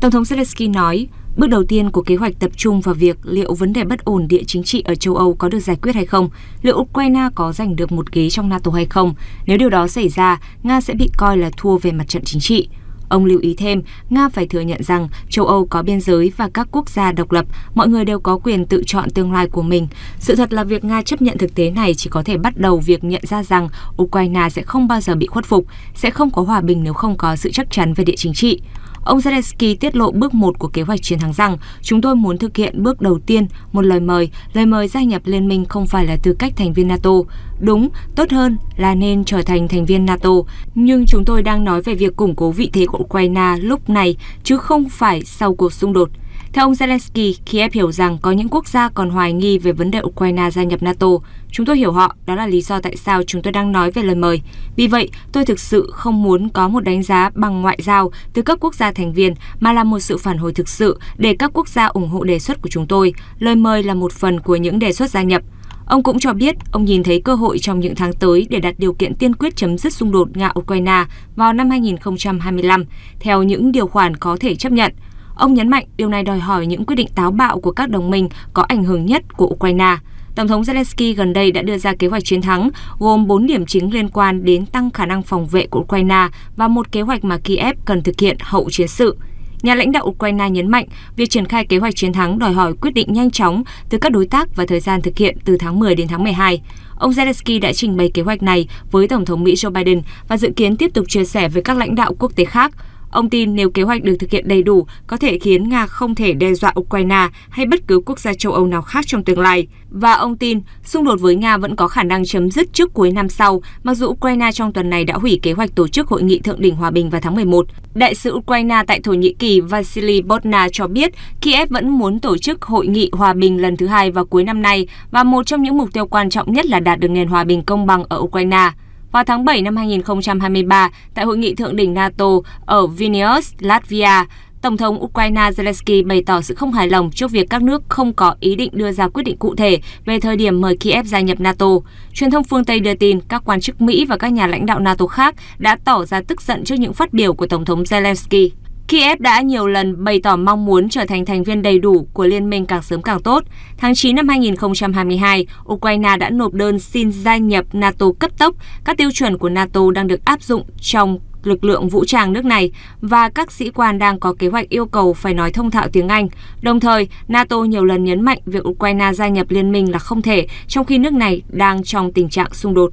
Tổng thống Zelensky nói, bước đầu tiên của kế hoạch tập trung vào việc liệu vấn đề bất ổn địa chính trị ở châu Âu có được giải quyết hay không, liệu Ukraine có giành được một ghế trong NATO hay không. Nếu điều đó xảy ra, Nga sẽ bị coi là thua về mặt trận chính trị. Ông lưu ý thêm, Nga phải thừa nhận rằng châu Âu có biên giới và các quốc gia độc lập, mọi người đều có quyền tự chọn tương lai của mình. Sự thật là việc Nga chấp nhận thực tế này chỉ có thể bắt đầu việc nhận ra rằng Ukraine sẽ không bao giờ bị khuất phục, sẽ không có hòa bình nếu không có sự chắc chắn về địa chính trị. Ông Zelensky tiết lộ bước 1 của kế hoạch chiến thắng rằng chúng tôi muốn thực hiện bước đầu tiên, một lời mời, lời mời gia nhập liên minh không phải là tư cách thành viên NATO. Đúng, tốt hơn là nên trở thành thành viên NATO, nhưng chúng tôi đang nói về việc củng cố vị thế của Ukraine lúc này chứ không phải sau cuộc xung đột. Theo ông Zelensky, Kiev hiểu rằng có những quốc gia còn hoài nghi về vấn đề Ukraine gia nhập NATO. Chúng tôi hiểu họ, đó là lý do tại sao chúng tôi đang nói về lời mời. Vì vậy, tôi thực sự không muốn có một đánh giá bằng ngoại giao từ các quốc gia thành viên mà là một sự phản hồi thực sự để các quốc gia ủng hộ đề xuất của chúng tôi. Lời mời là một phần của những đề xuất gia nhập. Ông cũng cho biết ông nhìn thấy cơ hội trong những tháng tới để đặt điều kiện tiên quyết chấm dứt xung đột Nga-Ukraine vào năm 2025 theo những điều khoản có thể chấp nhận. Ông nhấn mạnh điều này đòi hỏi những quyết định táo bạo của các đồng minh có ảnh hưởng nhất của Ukraine. Tổng thống Zelensky gần đây đã đưa ra kế hoạch chiến thắng gồm 4 điểm chính liên quan đến tăng khả năng phòng vệ của Ukraine và một kế hoạch mà Kiev cần thực hiện hậu chiến sự. Nhà lãnh đạo Ukraine nhấn mạnh việc triển khai kế hoạch chiến thắng đòi hỏi quyết định nhanh chóng từ các đối tác và thời gian thực hiện từ tháng 10 đến tháng 12. Ông Zelensky đã trình bày kế hoạch này với Tổng thống Mỹ Joe Biden và dự kiến tiếp tục chia sẻ với các lãnh đạo quốc tế khác – Ông tin nếu kế hoạch được thực hiện đầy đủ, có thể khiến Nga không thể đe dọa Ukraine hay bất cứ quốc gia châu Âu nào khác trong tương lai. Và ông tin xung đột với Nga vẫn có khả năng chấm dứt trước cuối năm sau, mặc dù Ukraine trong tuần này đã hủy kế hoạch tổ chức hội nghị thượng đỉnh hòa bình vào tháng 11. Đại sứ Ukraine tại Thổ Nhĩ Kỳ Vasily Botna cho biết Kiev vẫn muốn tổ chức hội nghị hòa bình lần thứ hai vào cuối năm nay và một trong những mục tiêu quan trọng nhất là đạt được nền hòa bình công bằng ở Ukraine. Vào tháng 7 năm 2023, tại hội nghị thượng đỉnh NATO ở Vilnius, Latvia, Tổng thống Ukraine Zelensky bày tỏ sự không hài lòng trước việc các nước không có ý định đưa ra quyết định cụ thể về thời điểm mời Kiev gia nhập NATO. Truyền thông phương Tây đưa tin các quan chức Mỹ và các nhà lãnh đạo NATO khác đã tỏ ra tức giận trước những phát biểu của Tổng thống Zelensky. Kiev đã nhiều lần bày tỏ mong muốn trở thành thành viên đầy đủ của liên minh càng sớm càng tốt. Tháng 9 năm 2022, Ukraine đã nộp đơn xin gia nhập NATO cấp tốc. Các tiêu chuẩn của NATO đang được áp dụng trong lực lượng vũ trang nước này và các sĩ quan đang có kế hoạch yêu cầu phải nói thông thạo tiếng Anh. Đồng thời, NATO nhiều lần nhấn mạnh việc Ukraine gia nhập liên minh là không thể, trong khi nước này đang trong tình trạng xung đột.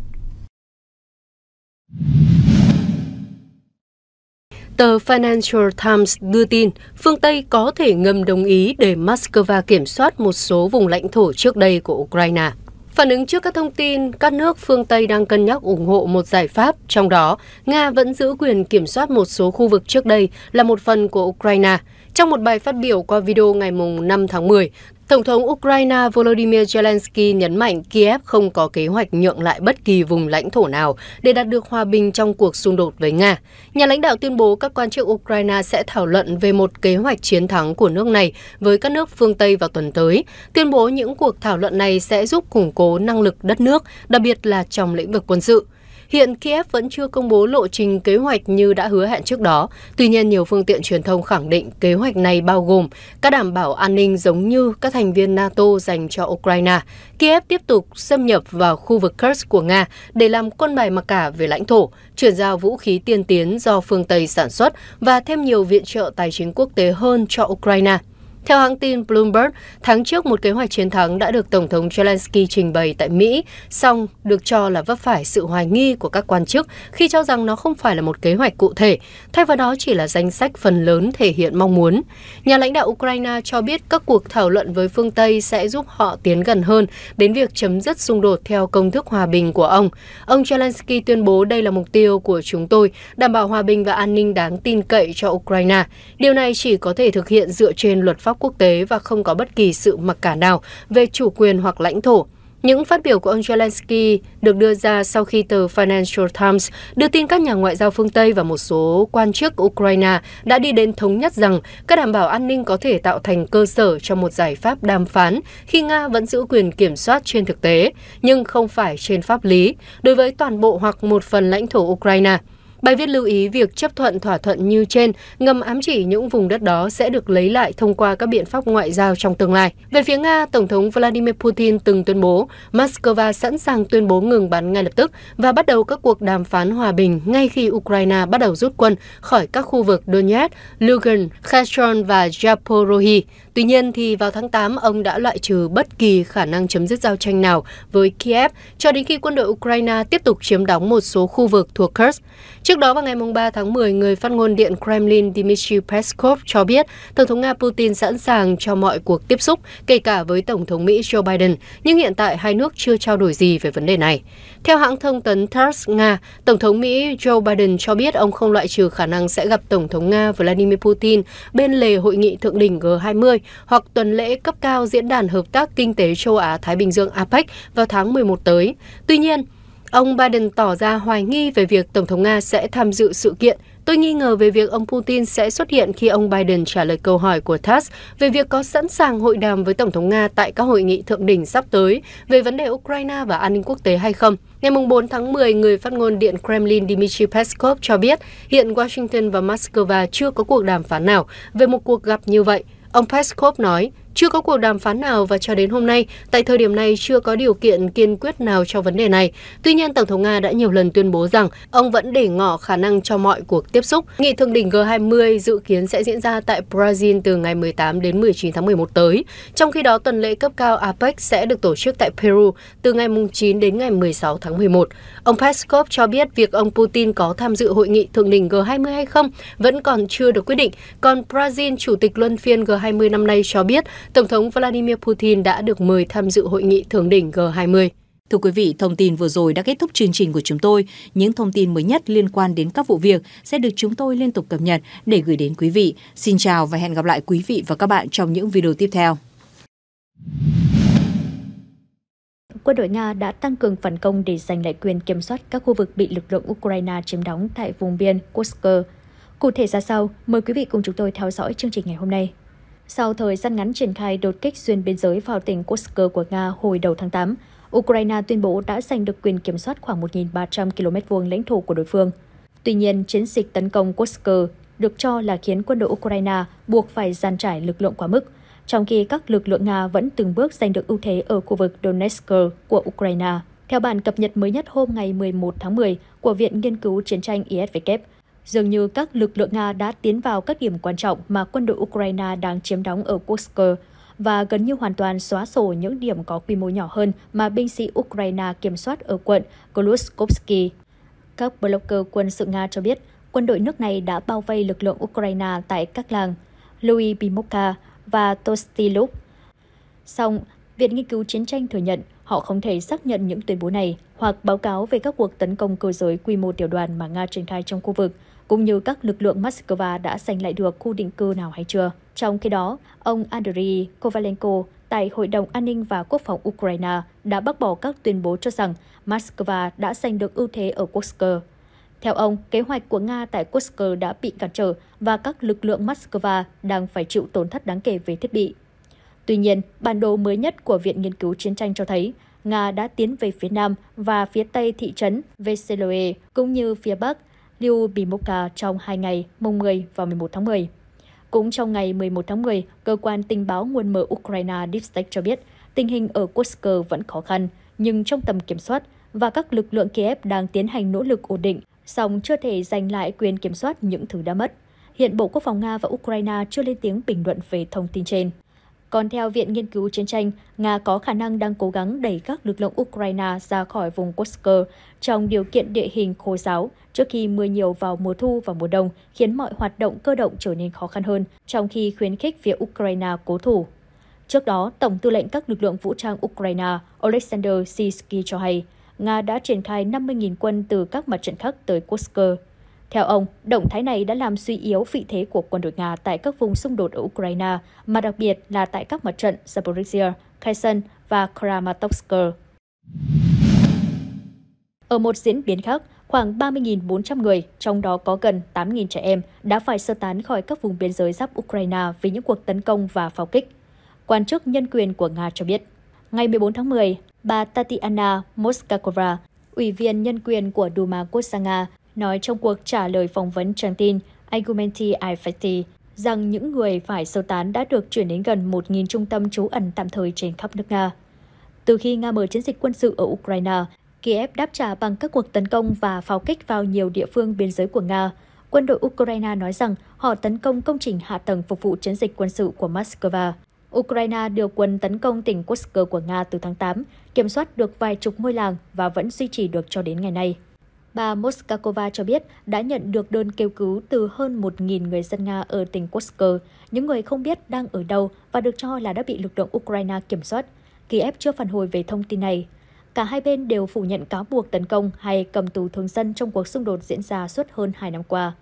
Tờ Financial Times đưa tin phương Tây có thể ngầm đồng ý để Moscow kiểm soát một số vùng lãnh thổ trước đây của Ukraine. Phản ứng trước các thông tin, các nước phương Tây đang cân nhắc ủng hộ một giải pháp, trong đó Nga vẫn giữ quyền kiểm soát một số khu vực trước đây là một phần của Ukraine. Trong một bài phát biểu qua video ngày 5 tháng 10, Tổng thống Ukraine Volodymyr Zelensky nhấn mạnh Kiev không có kế hoạch nhượng lại bất kỳ vùng lãnh thổ nào để đạt được hòa bình trong cuộc xung đột với Nga. Nhà lãnh đạo tuyên bố các quan chức Ukraine sẽ thảo luận về một kế hoạch chiến thắng của nước này với các nước phương Tây vào tuần tới. Tuyên bố những cuộc thảo luận này sẽ giúp củng cố năng lực đất nước, đặc biệt là trong lĩnh vực quân sự. Hiện Kiev vẫn chưa công bố lộ trình kế hoạch như đã hứa hẹn trước đó. Tuy nhiên, nhiều phương tiện truyền thông khẳng định kế hoạch này bao gồm các đảm bảo an ninh giống như các thành viên NATO dành cho Ukraine. Kiev tiếp tục xâm nhập vào khu vực Kursk của Nga để làm quân bài mặc cả về lãnh thổ, chuyển giao vũ khí tiên tiến do phương Tây sản xuất và thêm nhiều viện trợ tài chính quốc tế hơn cho Ukraine. Theo hãng tin Bloomberg, tháng trước một kế hoạch chiến thắng đã được Tổng thống Zelensky trình bày tại Mỹ, song được cho là vấp phải sự hoài nghi của các quan chức khi cho rằng nó không phải là một kế hoạch cụ thể, thay vào đó chỉ là danh sách phần lớn thể hiện mong muốn. Nhà lãnh đạo Ukraine cho biết các cuộc thảo luận với phương Tây sẽ giúp họ tiến gần hơn đến việc chấm dứt xung đột theo công thức hòa bình của ông. Ông Zelensky tuyên bố đây là mục tiêu của chúng tôi, đảm bảo hòa bình và an ninh đáng tin cậy cho Ukraine. Điều này chỉ có thể thực hiện dựa trên luật pháp quốc tế và không có bất kỳ sự mặc cả nào về chủ quyền hoặc lãnh thổ. Những phát biểu của ông Zelensky được đưa ra sau khi tờ Financial Times đưa tin các nhà ngoại giao phương Tây và một số quan chức Ukraine đã đi đến thống nhất rằng các đảm bảo an ninh có thể tạo thành cơ sở cho một giải pháp đàm phán khi Nga vẫn giữ quyền kiểm soát trên thực tế, nhưng không phải trên pháp lý, đối với toàn bộ hoặc một phần lãnh thổ Ukraine bài viết lưu ý việc chấp thuận thỏa thuận như trên ngầm ám chỉ những vùng đất đó sẽ được lấy lại thông qua các biện pháp ngoại giao trong tương lai. Về phía Nga, Tổng thống Vladimir Putin từng tuyên bố Moscow sẵn sàng tuyên bố ngừng bắn ngay lập tức và bắt đầu các cuộc đàm phán hòa bình ngay khi Ukraine bắt đầu rút quân khỏi các khu vực Donetsk, Lugansk, Kherson và Zaporozhye. Tuy nhiên, thì vào tháng 8, ông đã loại trừ bất kỳ khả năng chấm dứt giao tranh nào với Kiev cho đến khi quân đội Ukraine tiếp tục chiếm đóng một số khu vực thuộc Kursk. Trước đó, vào ngày 3 tháng 10, người phát ngôn Điện Kremlin Dmitry Peskov cho biết Tổng thống Nga Putin sẵn sàng cho mọi cuộc tiếp xúc, kể cả với Tổng thống Mỹ Joe Biden, nhưng hiện tại hai nước chưa trao đổi gì về vấn đề này. Theo hãng thông tấn TASS Nga, Tổng thống Mỹ Joe Biden cho biết ông không loại trừ khả năng sẽ gặp Tổng thống Nga Vladimir Putin bên lề hội nghị thượng đỉnh G20 hoặc tuần lễ cấp cao Diễn đàn Hợp tác Kinh tế Châu Á-Thái Bình Dương APEC vào tháng 11 tới. Tuy nhiên, ông Biden tỏ ra hoài nghi về việc Tổng thống Nga sẽ tham dự sự kiện Tôi nghi ngờ về việc ông Putin sẽ xuất hiện khi ông Biden trả lời câu hỏi của TASS về việc có sẵn sàng hội đàm với Tổng thống Nga tại các hội nghị thượng đỉnh sắp tới về vấn đề Ukraine và an ninh quốc tế hay không. Ngày 4 tháng 10, người phát ngôn Điện Kremlin Dmitry Peskov cho biết hiện Washington và Moscow chưa có cuộc đàm phán nào về một cuộc gặp như vậy. Ông Peskov nói, chưa có cuộc đàm phán nào và cho đến hôm nay, tại thời điểm này chưa có điều kiện kiên quyết nào cho vấn đề này. Tuy nhiên, Tổng thống Nga đã nhiều lần tuyên bố rằng ông vẫn để ngỏ khả năng cho mọi cuộc tiếp xúc. Nghị thượng đỉnh G20 dự kiến sẽ diễn ra tại Brazil từ ngày 18 đến 19 tháng 11 tới. Trong khi đó, tuần lễ cấp cao APEC sẽ được tổ chức tại Peru từ ngày 9 đến ngày 16 tháng 11. Ông Peskov cho biết việc ông Putin có tham dự hội nghị thượng đỉnh G20 hay không vẫn còn chưa được quyết định. Còn Brazil, chủ tịch luân phiên G20 năm nay cho biết Tổng thống Vladimir Putin đã được mời tham dự hội nghị thượng đỉnh G20. Thưa quý vị, thông tin vừa rồi đã kết thúc chương trình của chúng tôi. Những thông tin mới nhất liên quan đến các vụ việc sẽ được chúng tôi liên tục cập nhật để gửi đến quý vị. Xin chào và hẹn gặp lại quý vị và các bạn trong những video tiếp theo. Quân đội Nga đã tăng cường phản công để giành lại quyền kiểm soát các khu vực bị lực lượng Ukraine chiếm đóng tại vùng biên Kursk. Cụ thể ra sao? mời quý vị cùng chúng tôi theo dõi chương trình ngày hôm nay. Sau thời gian ngắn triển khai đột kích xuyên biên giới vào tỉnh Kursk của Nga hồi đầu tháng 8, Ukraine tuyên bố đã giành được quyền kiểm soát khoảng 1.300 km vuông lãnh thổ của đối phương. Tuy nhiên, chiến dịch tấn công Kursk được cho là khiến quân đội Ukraine buộc phải giàn trải lực lượng quá mức, trong khi các lực lượng Nga vẫn từng bước giành được ưu thế ở khu vực Donetsk của Ukraine. Theo bản cập nhật mới nhất hôm ngày 11 tháng 10 của Viện Nghiên cứu Chiến tranh ISW, Dường như các lực lượng Nga đã tiến vào các điểm quan trọng mà quân đội Ukraine đang chiếm đóng ở Kursk và gần như hoàn toàn xóa sổ những điểm có quy mô nhỏ hơn mà binh sĩ Ukraine kiểm soát ở quận Koloskovsky. Các blogger quân sự Nga cho biết, quân đội nước này đã bao vây lực lượng Ukraine tại các làng Louis Bimoka và Tostilov. Song, Viện Nghiên cứu Chiến tranh thừa nhận họ không thể xác nhận những tuyên bố này hoặc báo cáo về các cuộc tấn công cơ giới quy mô tiểu đoàn mà Nga triển khai trong khu vực – cũng như các lực lượng Moscow đã giành lại được khu định cư nào hay chưa. Trong khi đó, ông Andriy Kovalenko tại Hội đồng An ninh và Quốc phòng Ukraine đã bác bỏ các tuyên bố cho rằng Moscow đã giành được ưu thế ở Kursk. Theo ông, kế hoạch của Nga tại Kursk đã bị cản trở và các lực lượng Moscow đang phải chịu tổn thất đáng kể về thiết bị. Tuy nhiên, bản đồ mới nhất của Viện Nghiên cứu Chiến tranh cho thấy Nga đã tiến về phía nam và phía tây thị trấn Veseloe, cũng như phía bắc Liu bị trong hai ngày, mùng 10 và 11 tháng 10. Cũng trong ngày 11 tháng 10, cơ quan tình báo nguồn mở Ukraine Deep State cho biết tình hình ở Kursk vẫn khó khăn, nhưng trong tầm kiểm soát và các lực lượng Kiev đang tiến hành nỗ lực ổn định, song chưa thể giành lại quyền kiểm soát những thứ đã mất. Hiện Bộ Quốc phòng Nga và Ukraine chưa lên tiếng bình luận về thông tin trên. Còn theo Viện Nghiên cứu Chiến tranh, Nga có khả năng đang cố gắng đẩy các lực lượng Ukraine ra khỏi vùng Kursk trong điều kiện địa hình khô giáo trước khi mưa nhiều vào mùa thu và mùa đông, khiến mọi hoạt động cơ động trở nên khó khăn hơn, trong khi khuyến khích phía Ukraine cố thủ. Trước đó, Tổng tư lệnh các lực lượng vũ trang Ukraine Alexander Sisky cho hay, Nga đã triển khai 50.000 quân từ các mặt trận khác tới Kursk theo ông, động thái này đã làm suy yếu vị thế của quân đội Nga tại các vùng xung đột ở Ukraine, mà đặc biệt là tại các mặt trận Zaporizhia, Kherson và Kramatorsk. Ở một diễn biến khác, khoảng 30.400 người, trong đó có gần 8.000 trẻ em, đã phải sơ tán khỏi các vùng biên giới giáp Ukraine vì những cuộc tấn công và pháo kích. Quan chức nhân quyền của Nga cho biết, ngày 14 tháng 10, bà Tatiana Moskakova, Ủy viên nhân quyền của Duma Quốc gia Nga, nói trong cuộc trả lời phỏng vấn trang tin Argumenti Ifetti rằng những người phải sơ tán đã được chuyển đến gần 1.000 trung tâm trú ẩn tạm thời trên khắp nước Nga. Từ khi Nga mở chiến dịch quân sự ở Ukraine, Kiev đáp trả bằng các cuộc tấn công và pháo kích vào nhiều địa phương biên giới của Nga. Quân đội Ukraine nói rằng họ tấn công công trình hạ tầng phục vụ chiến dịch quân sự của Moscow. Ukraine đưa quân tấn công tỉnh Kursk của Nga từ tháng 8, kiểm soát được vài chục ngôi làng và vẫn duy trì được cho đến ngày nay. Bà Moskakova cho biết đã nhận được đơn kêu cứu từ hơn 1.000 người dân Nga ở tỉnh Kursk, những người không biết đang ở đâu và được cho là đã bị lực lượng Ukraine kiểm soát. Kiev chưa phản hồi về thông tin này. Cả hai bên đều phủ nhận cáo buộc tấn công hay cầm tù thường dân trong cuộc xung đột diễn ra suốt hơn 2 năm qua.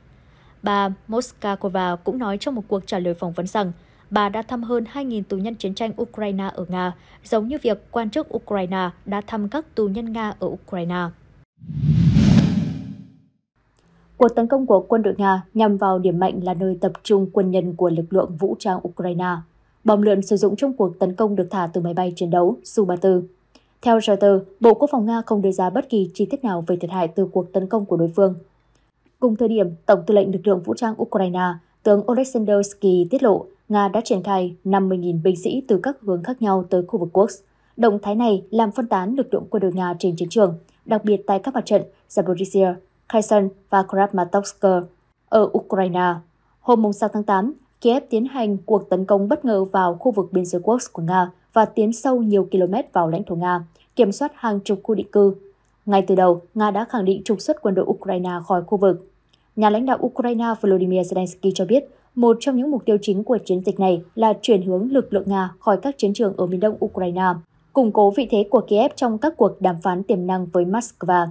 Bà Moskakova cũng nói trong một cuộc trả lời phỏng vấn rằng bà đã thăm hơn 2.000 tù nhân chiến tranh Ukraine ở Nga, giống như việc quan chức Ukraine đã thăm các tù nhân Nga ở Ukraine. Cuộc tấn công của quân đội Nga nhằm vào điểm mạnh là nơi tập trung quân nhân của lực lượng vũ trang Ukraine. Bom lượn sử dụng trong cuộc tấn công được thả từ máy bay chiến đấu Su-34. Theo Reuters, Bộ Quốc phòng Nga không đưa ra bất kỳ chi tiết nào về thiệt hại từ cuộc tấn công của đối phương. Cùng thời điểm, Tổng tư lệnh lực lượng vũ trang Ukraine, tướng Oleksandr Sky tiết lộ Nga đã triển khai 50.000 binh sĩ từ các hướng khác nhau tới khu vực Kursk. Động thái này làm phân tán lực lượng quân đội Nga trên chiến trường, đặc biệt tại các mặt trận Zaporizhia, Kherson và Kramatorsk ở Ukraine. Hôm 6 tháng 8, Kiev tiến hành cuộc tấn công bất ngờ vào khu vực biên giới quốc của Nga và tiến sâu nhiều km vào lãnh thổ Nga, kiểm soát hàng chục khu định cư. Ngay từ đầu, Nga đã khẳng định trục xuất quân đội Ukraine khỏi khu vực. Nhà lãnh đạo Ukraine Volodymyr Zelensky cho biết, một trong những mục tiêu chính của chiến dịch này là chuyển hướng lực lượng Nga khỏi các chiến trường ở miền đông Ukraine, củng cố vị thế của Kiev trong các cuộc đàm phán tiềm năng với Moscow.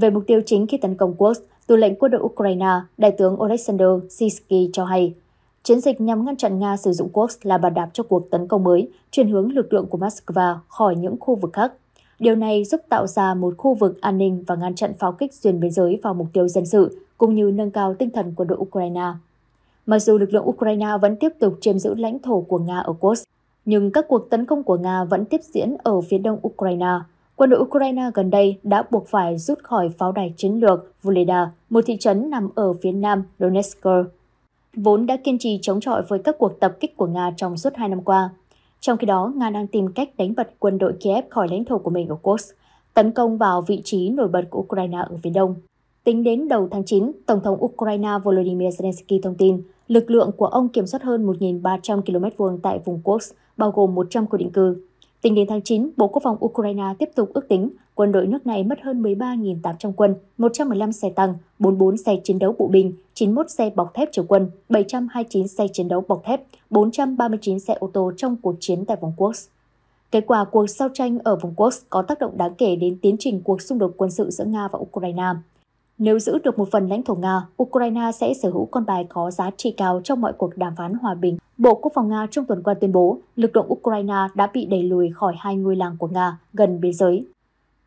Về mục tiêu chính khi tấn công Kursk, tư lệnh quân đội Ukraine, Đại tướng Oleksandr Sisky cho hay, chiến dịch nhằm ngăn chặn Nga sử dụng Kursk là bàn đạp cho cuộc tấn công mới, chuyển hướng lực lượng của Moscow khỏi những khu vực khác. Điều này giúp tạo ra một khu vực an ninh và ngăn chặn pháo kích xuyên biên giới vào mục tiêu dân sự, cũng như nâng cao tinh thần quân đội Ukraine. Mặc dù lực lượng Ukraine vẫn tiếp tục chiếm giữ lãnh thổ của Nga ở Kursk, nhưng các cuộc tấn công của Nga vẫn tiếp diễn ở phía đông Ukraine, quân đội Ukraine gần đây đã buộc phải rút khỏi pháo đài chiến lược Vuleda, một thị trấn nằm ở phía nam Donetsk, vốn đã kiên trì chống chọi với các cuộc tập kích của Nga trong suốt hai năm qua. Trong khi đó, Nga đang tìm cách đánh bật quân đội Kiev khỏi lãnh thổ của mình ở Kursk, tấn công vào vị trí nổi bật của Ukraine ở phía đông. Tính đến đầu tháng 9, Tổng thống Ukraine Volodymyr Zelensky thông tin lực lượng của ông kiểm soát hơn 1.300 km vuông tại vùng Kursk, bao gồm 100 khu định cư. Tính đến tháng 9, Bộ Quốc phòng Ukraine tiếp tục ước tính quân đội nước này mất hơn 13.800 quân, 115 xe tăng, 44 xe chiến đấu bộ binh, 91 xe bọc thép chở quân, 729 xe chiến đấu bọc thép, 439 xe ô tô trong cuộc chiến tại vùng Kursk. Kết quả cuộc giao tranh ở vùng Kursk có tác động đáng kể đến tiến trình cuộc xung đột quân sự giữa Nga và Ukraine. Nếu giữ được một phần lãnh thổ Nga, Ukraine sẽ sở hữu con bài có giá trị cao trong mọi cuộc đàm phán hòa bình. Bộ Quốc phòng Nga trong tuần qua tuyên bố lực lượng Ukraine đã bị đẩy lùi khỏi hai ngôi làng của Nga gần biên giới.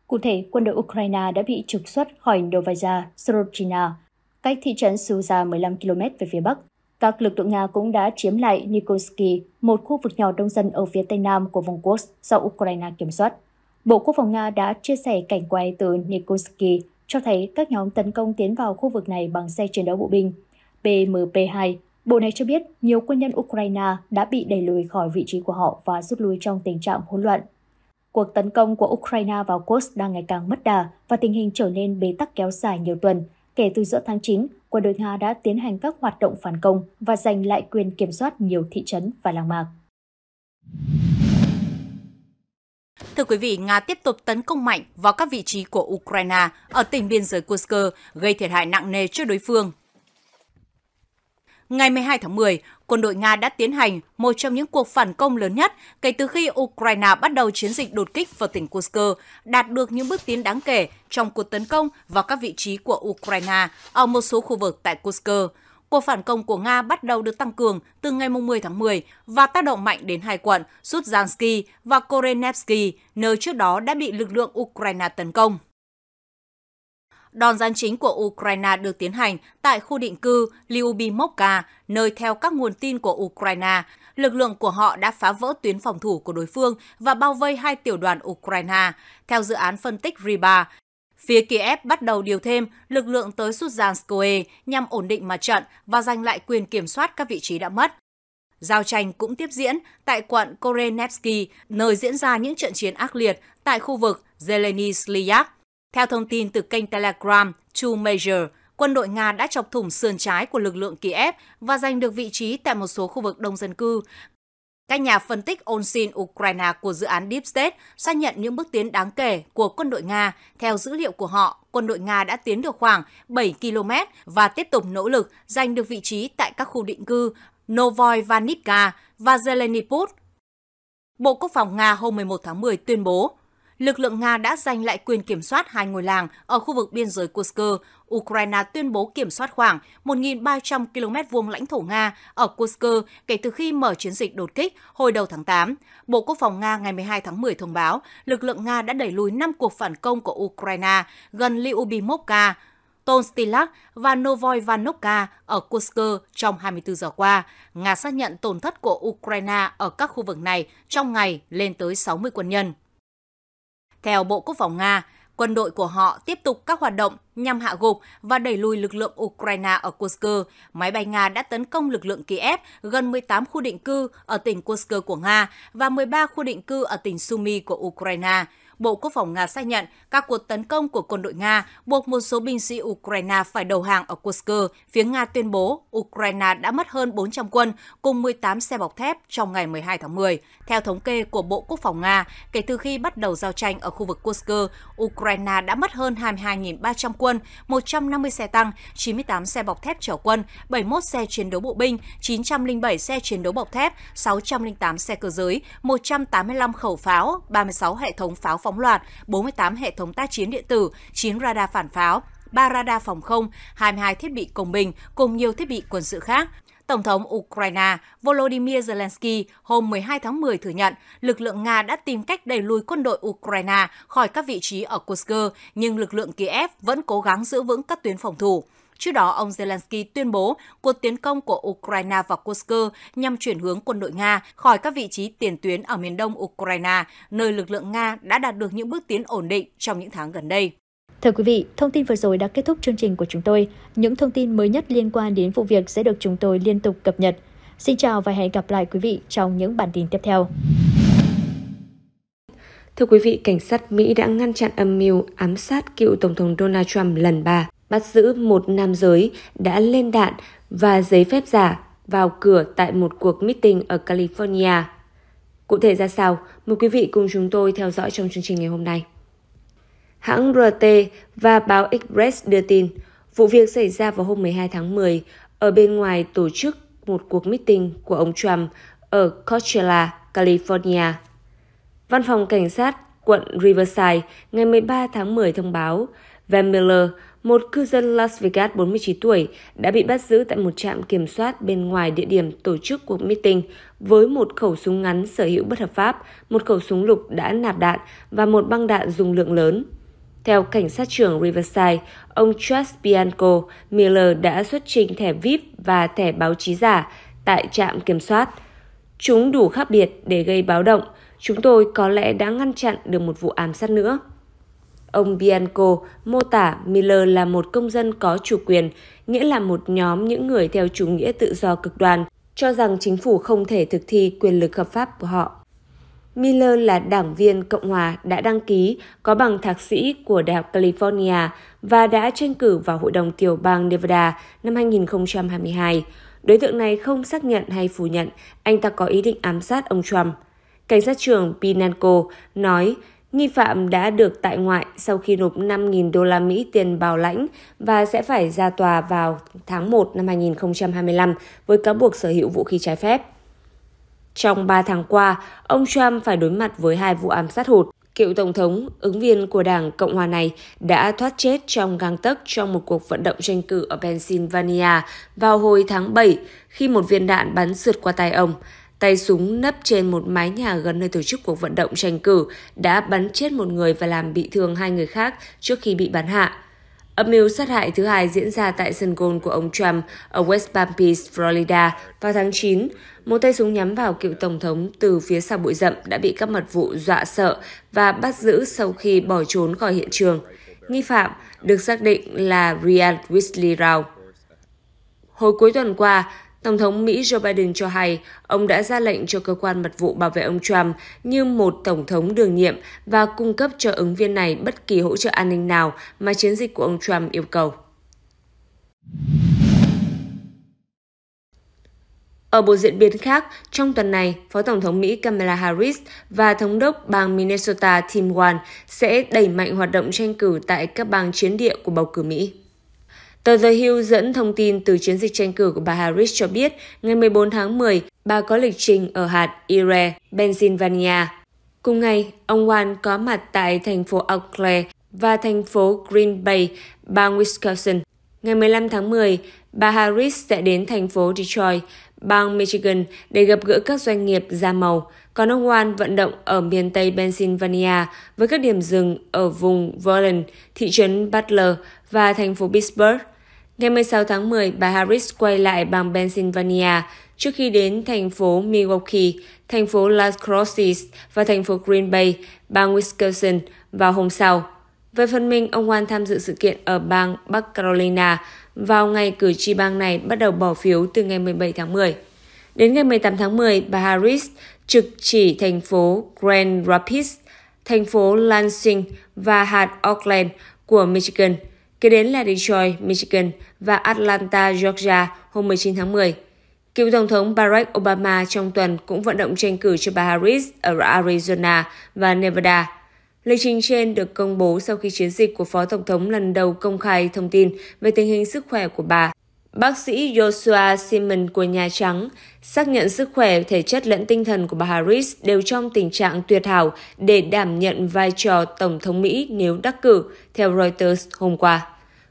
Cụ thể, quân đội Ukraine đã bị trục xuất khỏi Novaya Sorochina, cách thị trấn Suza 15 km về phía bắc. Các lực lượng Nga cũng đã chiếm lại Nikolsky, một khu vực nhỏ đông dân ở phía tây nam của vùng Kursk do Ukraine kiểm soát. Bộ Quốc phòng Nga đã chia sẻ cảnh quay từ Nikolsky cho thấy các nhóm tấn công tiến vào khu vực này bằng xe chiến đấu bộ binh. PMP-2, bộ này cho biết nhiều quân nhân Ukraine đã bị đẩy lùi khỏi vị trí của họ và rút lui trong tình trạng hỗn loạn. Cuộc tấn công của Ukraine vào Kursk đang ngày càng mất đà và tình hình trở nên bế tắc kéo dài nhiều tuần. Kể từ giữa tháng 9, quân đội Nga đã tiến hành các hoạt động phản công và giành lại quyền kiểm soát nhiều thị trấn và làng mạc thưa quý vị, Nga tiếp tục tấn công mạnh vào các vị trí của Ukraine ở tỉnh biên giới Kursk, gây thiệt hại nặng nề cho đối phương. Ngày 12 tháng 10, quân đội Nga đã tiến hành một trong những cuộc phản công lớn nhất kể từ khi Ukraine bắt đầu chiến dịch đột kích vào tỉnh Kursk, đạt được những bước tiến đáng kể trong cuộc tấn công vào các vị trí của Ukraine ở một số khu vực tại Kursk. Cuộc phản công của Nga bắt đầu được tăng cường từ ngày 10 tháng 10 và tác động mạnh đến hai quận Sutjansky và Korenevsky, nơi trước đó đã bị lực lượng Ukraine tấn công. Đòn gián chính của Ukraine được tiến hành tại khu định cư Lyubimovka, nơi theo các nguồn tin của Ukraine, lực lượng của họ đã phá vỡ tuyến phòng thủ của đối phương và bao vây hai tiểu đoàn Ukraine. Theo dự án phân tích RIBA, Phía Kiev bắt đầu điều thêm lực lượng tới Suzanskoe nhằm ổn định mặt trận và giành lại quyền kiểm soát các vị trí đã mất. Giao tranh cũng tiếp diễn tại quận Korenevsky, nơi diễn ra những trận chiến ác liệt tại khu vực Zeleny Slyak. Theo thông tin từ kênh Telegram Two Major, quân đội Nga đã chọc thủng sườn trái của lực lượng Kiev và giành được vị trí tại một số khu vực đông dân cư, các nhà phân tích Onsin Ukraine của dự án Deep State xác nhận những bước tiến đáng kể của quân đội Nga. Theo dữ liệu của họ, quân đội Nga đã tiến được khoảng 7 km và tiếp tục nỗ lực giành được vị trí tại các khu định cư Novoy Vanivka và Zeleniput. Bộ Quốc phòng Nga hôm 11 tháng 10 tuyên bố lực lượng Nga đã giành lại quyền kiểm soát hai ngôi làng ở khu vực biên giới Kursk. Ukraine tuyên bố kiểm soát khoảng 1.300 km vuông lãnh thổ Nga ở Kursk kể từ khi mở chiến dịch đột kích hồi đầu tháng 8. Bộ Quốc phòng Nga ngày 12 tháng 10 thông báo lực lượng Nga đã đẩy lùi 5 cuộc phản công của Ukraine gần Lyubimovka, Tonstilak và Novoivanovka ở Kursk trong 24 giờ qua. Nga xác nhận tổn thất của Ukraine ở các khu vực này trong ngày lên tới 60 quân nhân. Theo Bộ Quốc phòng Nga, quân đội của họ tiếp tục các hoạt động nhằm hạ gục và đẩy lùi lực lượng Ukraine ở Kursk. Máy bay Nga đã tấn công lực lượng Kiev, gần 18 khu định cư ở tỉnh Kursk của Nga và 13 khu định cư ở tỉnh Sumy của Ukraine. Bộ Quốc phòng Nga xác nhận các cuộc tấn công của quân đội Nga buộc một số binh sĩ Ukraine phải đầu hàng ở Kursk. Phía Nga tuyên bố Ukraine đã mất hơn 400 quân cùng 18 xe bọc thép trong ngày 12 tháng 10. Theo thống kê của Bộ Quốc phòng Nga, kể từ khi bắt đầu giao tranh ở khu vực Kursk, Ukraine đã mất hơn 22.300 quân, 150 xe tăng, 98 xe bọc thép chở quân, 71 xe chiến đấu bộ binh, 907 xe chiến đấu bọc thép, 608 xe cơ giới, 185 khẩu pháo, 36 hệ thống pháo phòng phóng loạt, 48 hệ thống tác chiến điện tử, 9 radar phản pháo, 3 radar phòng không, 22 thiết bị công binh cùng nhiều thiết bị quân sự khác. Tổng thống Ukraine Volodymyr Zelensky hôm 12 tháng 10 thừa nhận lực lượng Nga đã tìm cách đẩy lùi quân đội Ukraine khỏi các vị trí ở Kursk, nhưng lực lượng Kiev vẫn cố gắng giữ vững các tuyến phòng thủ. Trước đó, ông Zelensky tuyên bố cuộc tiến công của Ukraine vào Kursk nhằm chuyển hướng quân đội Nga khỏi các vị trí tiền tuyến ở miền đông Ukraine, nơi lực lượng Nga đã đạt được những bước tiến ổn định trong những tháng gần đây. Thưa quý vị, thông tin vừa rồi đã kết thúc chương trình của chúng tôi. Những thông tin mới nhất liên quan đến vụ việc sẽ được chúng tôi liên tục cập nhật. Xin chào và hẹn gặp lại quý vị trong những bản tin tiếp theo. Thưa quý vị, cảnh sát Mỹ đã ngăn chặn âm mưu ám sát cựu Tổng thống Donald Trump lần 3 bắt giữ một nam giới đã lên đạn và giấy phép giả vào cửa tại một cuộc meeting ở California. Cụ thể ra sao? Mời quý vị cùng chúng tôi theo dõi trong chương trình ngày hôm nay. Hãng RT và báo Express đưa tin, vụ việc xảy ra vào hôm 12 tháng 10 ở bên ngoài tổ chức một cuộc meeting của ông Trump ở Coachella, California. Văn phòng Cảnh sát quận Riverside ngày 13 tháng 10 thông báo, Van Miller, một cư dân Las Vegas 49 tuổi đã bị bắt giữ tại một trạm kiểm soát bên ngoài địa điểm tổ chức cuộc meeting với một khẩu súng ngắn sở hữu bất hợp pháp, một khẩu súng lục đã nạp đạn và một băng đạn dùng lượng lớn. Theo cảnh sát trưởng Riverside, ông Charles Bianco, Miller đã xuất trình thẻ VIP và thẻ báo chí giả tại trạm kiểm soát. Chúng đủ khác biệt để gây báo động. Chúng tôi có lẽ đã ngăn chặn được một vụ ám sát nữa. Ông Bianco mô tả Miller là một công dân có chủ quyền, nghĩa là một nhóm những người theo chủ nghĩa tự do cực đoan, cho rằng chính phủ không thể thực thi quyền lực hợp pháp của họ. Miller là đảng viên Cộng hòa đã đăng ký, có bằng thạc sĩ của Đại học California và đã tranh cử vào Hội đồng tiểu bang Nevada năm 2022. Đối tượng này không xác nhận hay phủ nhận anh ta có ý định ám sát ông Trump. Cảnh sát trưởng Pinanco nói Nghi phạm đã được tại ngoại sau khi nộp 5.000 đô la Mỹ tiền bảo lãnh và sẽ phải ra tòa vào tháng 1 năm 2025 với cáo buộc sở hữu vũ khí trái phép. Trong 3 tháng qua, ông Trump phải đối mặt với hai vụ ám sát hụt. Cựu Tổng thống, ứng viên của Đảng Cộng hòa này đã thoát chết trong gang tấc trong một cuộc vận động tranh cử ở Pennsylvania vào hồi tháng 7 khi một viên đạn bắn sượt qua tay ông tay súng nấp trên một mái nhà gần nơi tổ chức cuộc vận động tranh cử đã bắn chết một người và làm bị thương hai người khác trước khi bị bắn hạ. Âm mưu sát hại thứ hai diễn ra tại sân golf của ông Trump ở West Palm Beach, Florida vào tháng 9. Một tay súng nhắm vào cựu tổng thống từ phía sau bụi rậm đã bị các mật vụ dọa sợ và bắt giữ sau khi bỏ trốn khỏi hiện trường. Nghi phạm được xác định là Ryan Weasley Rao. Hồi cuối tuần qua, Tổng thống Mỹ Joe Biden cho hay ông đã ra lệnh cho cơ quan mật vụ bảo vệ ông Trump như một tổng thống đường nhiệm và cung cấp cho ứng viên này bất kỳ hỗ trợ an ninh nào mà chiến dịch của ông Trump yêu cầu. Ở một diễn biến khác, trong tuần này, Phó Tổng thống Mỹ Kamala Harris và Thống đốc bang Minnesota Tim Wan sẽ đẩy mạnh hoạt động tranh cử tại các bang chiến địa của bầu cử Mỹ. Tờ The Hill dẫn thông tin từ chiến dịch tranh cử của bà Harris cho biết ngày 14 tháng 10, bà có lịch trình ở hạt Ire, Pennsylvania. Cùng ngày, ông Wan có mặt tại thành phố Eau và thành phố Green Bay, bang Wisconsin. Ngày 15 tháng 10, bà Harris sẽ đến thành phố Detroit, bang Michigan để gặp gỡ các doanh nghiệp da màu, còn ông Wan vận động ở miền Tây Pennsylvania với các điểm dừng ở vùng Vernon, thị trấn Butler và thành phố Pittsburgh. Ngày 16 tháng 10, bà Harris quay lại bang Pennsylvania trước khi đến thành phố Milwaukee, thành phố Las Cruces và thành phố Green Bay, bang Wisconsin vào hôm sau. Về phần mình, ông Hoan tham dự sự kiện ở bang Bắc Carolina vào ngày cử tri bang này bắt đầu bỏ phiếu từ ngày 17 tháng 10. Đến ngày 18 tháng 10, bà Harris trực chỉ thành phố Grand Rapids, thành phố Lansing và hạt Oakland của Michigan – kế đến là Detroit, Michigan và Atlanta, Georgia hôm 19 tháng 10. Cựu Tổng thống Barack Obama trong tuần cũng vận động tranh cử cho bà Harris ở Arizona và Nevada. Lịch trình trên được công bố sau khi chiến dịch của Phó Tổng thống lần đầu công khai thông tin về tình hình sức khỏe của bà Bác sĩ Joshua Simon của Nhà Trắng xác nhận sức khỏe, thể chất lẫn tinh thần của bà Harris đều trong tình trạng tuyệt hảo để đảm nhận vai trò Tổng thống Mỹ nếu đắc cử, theo Reuters hôm qua.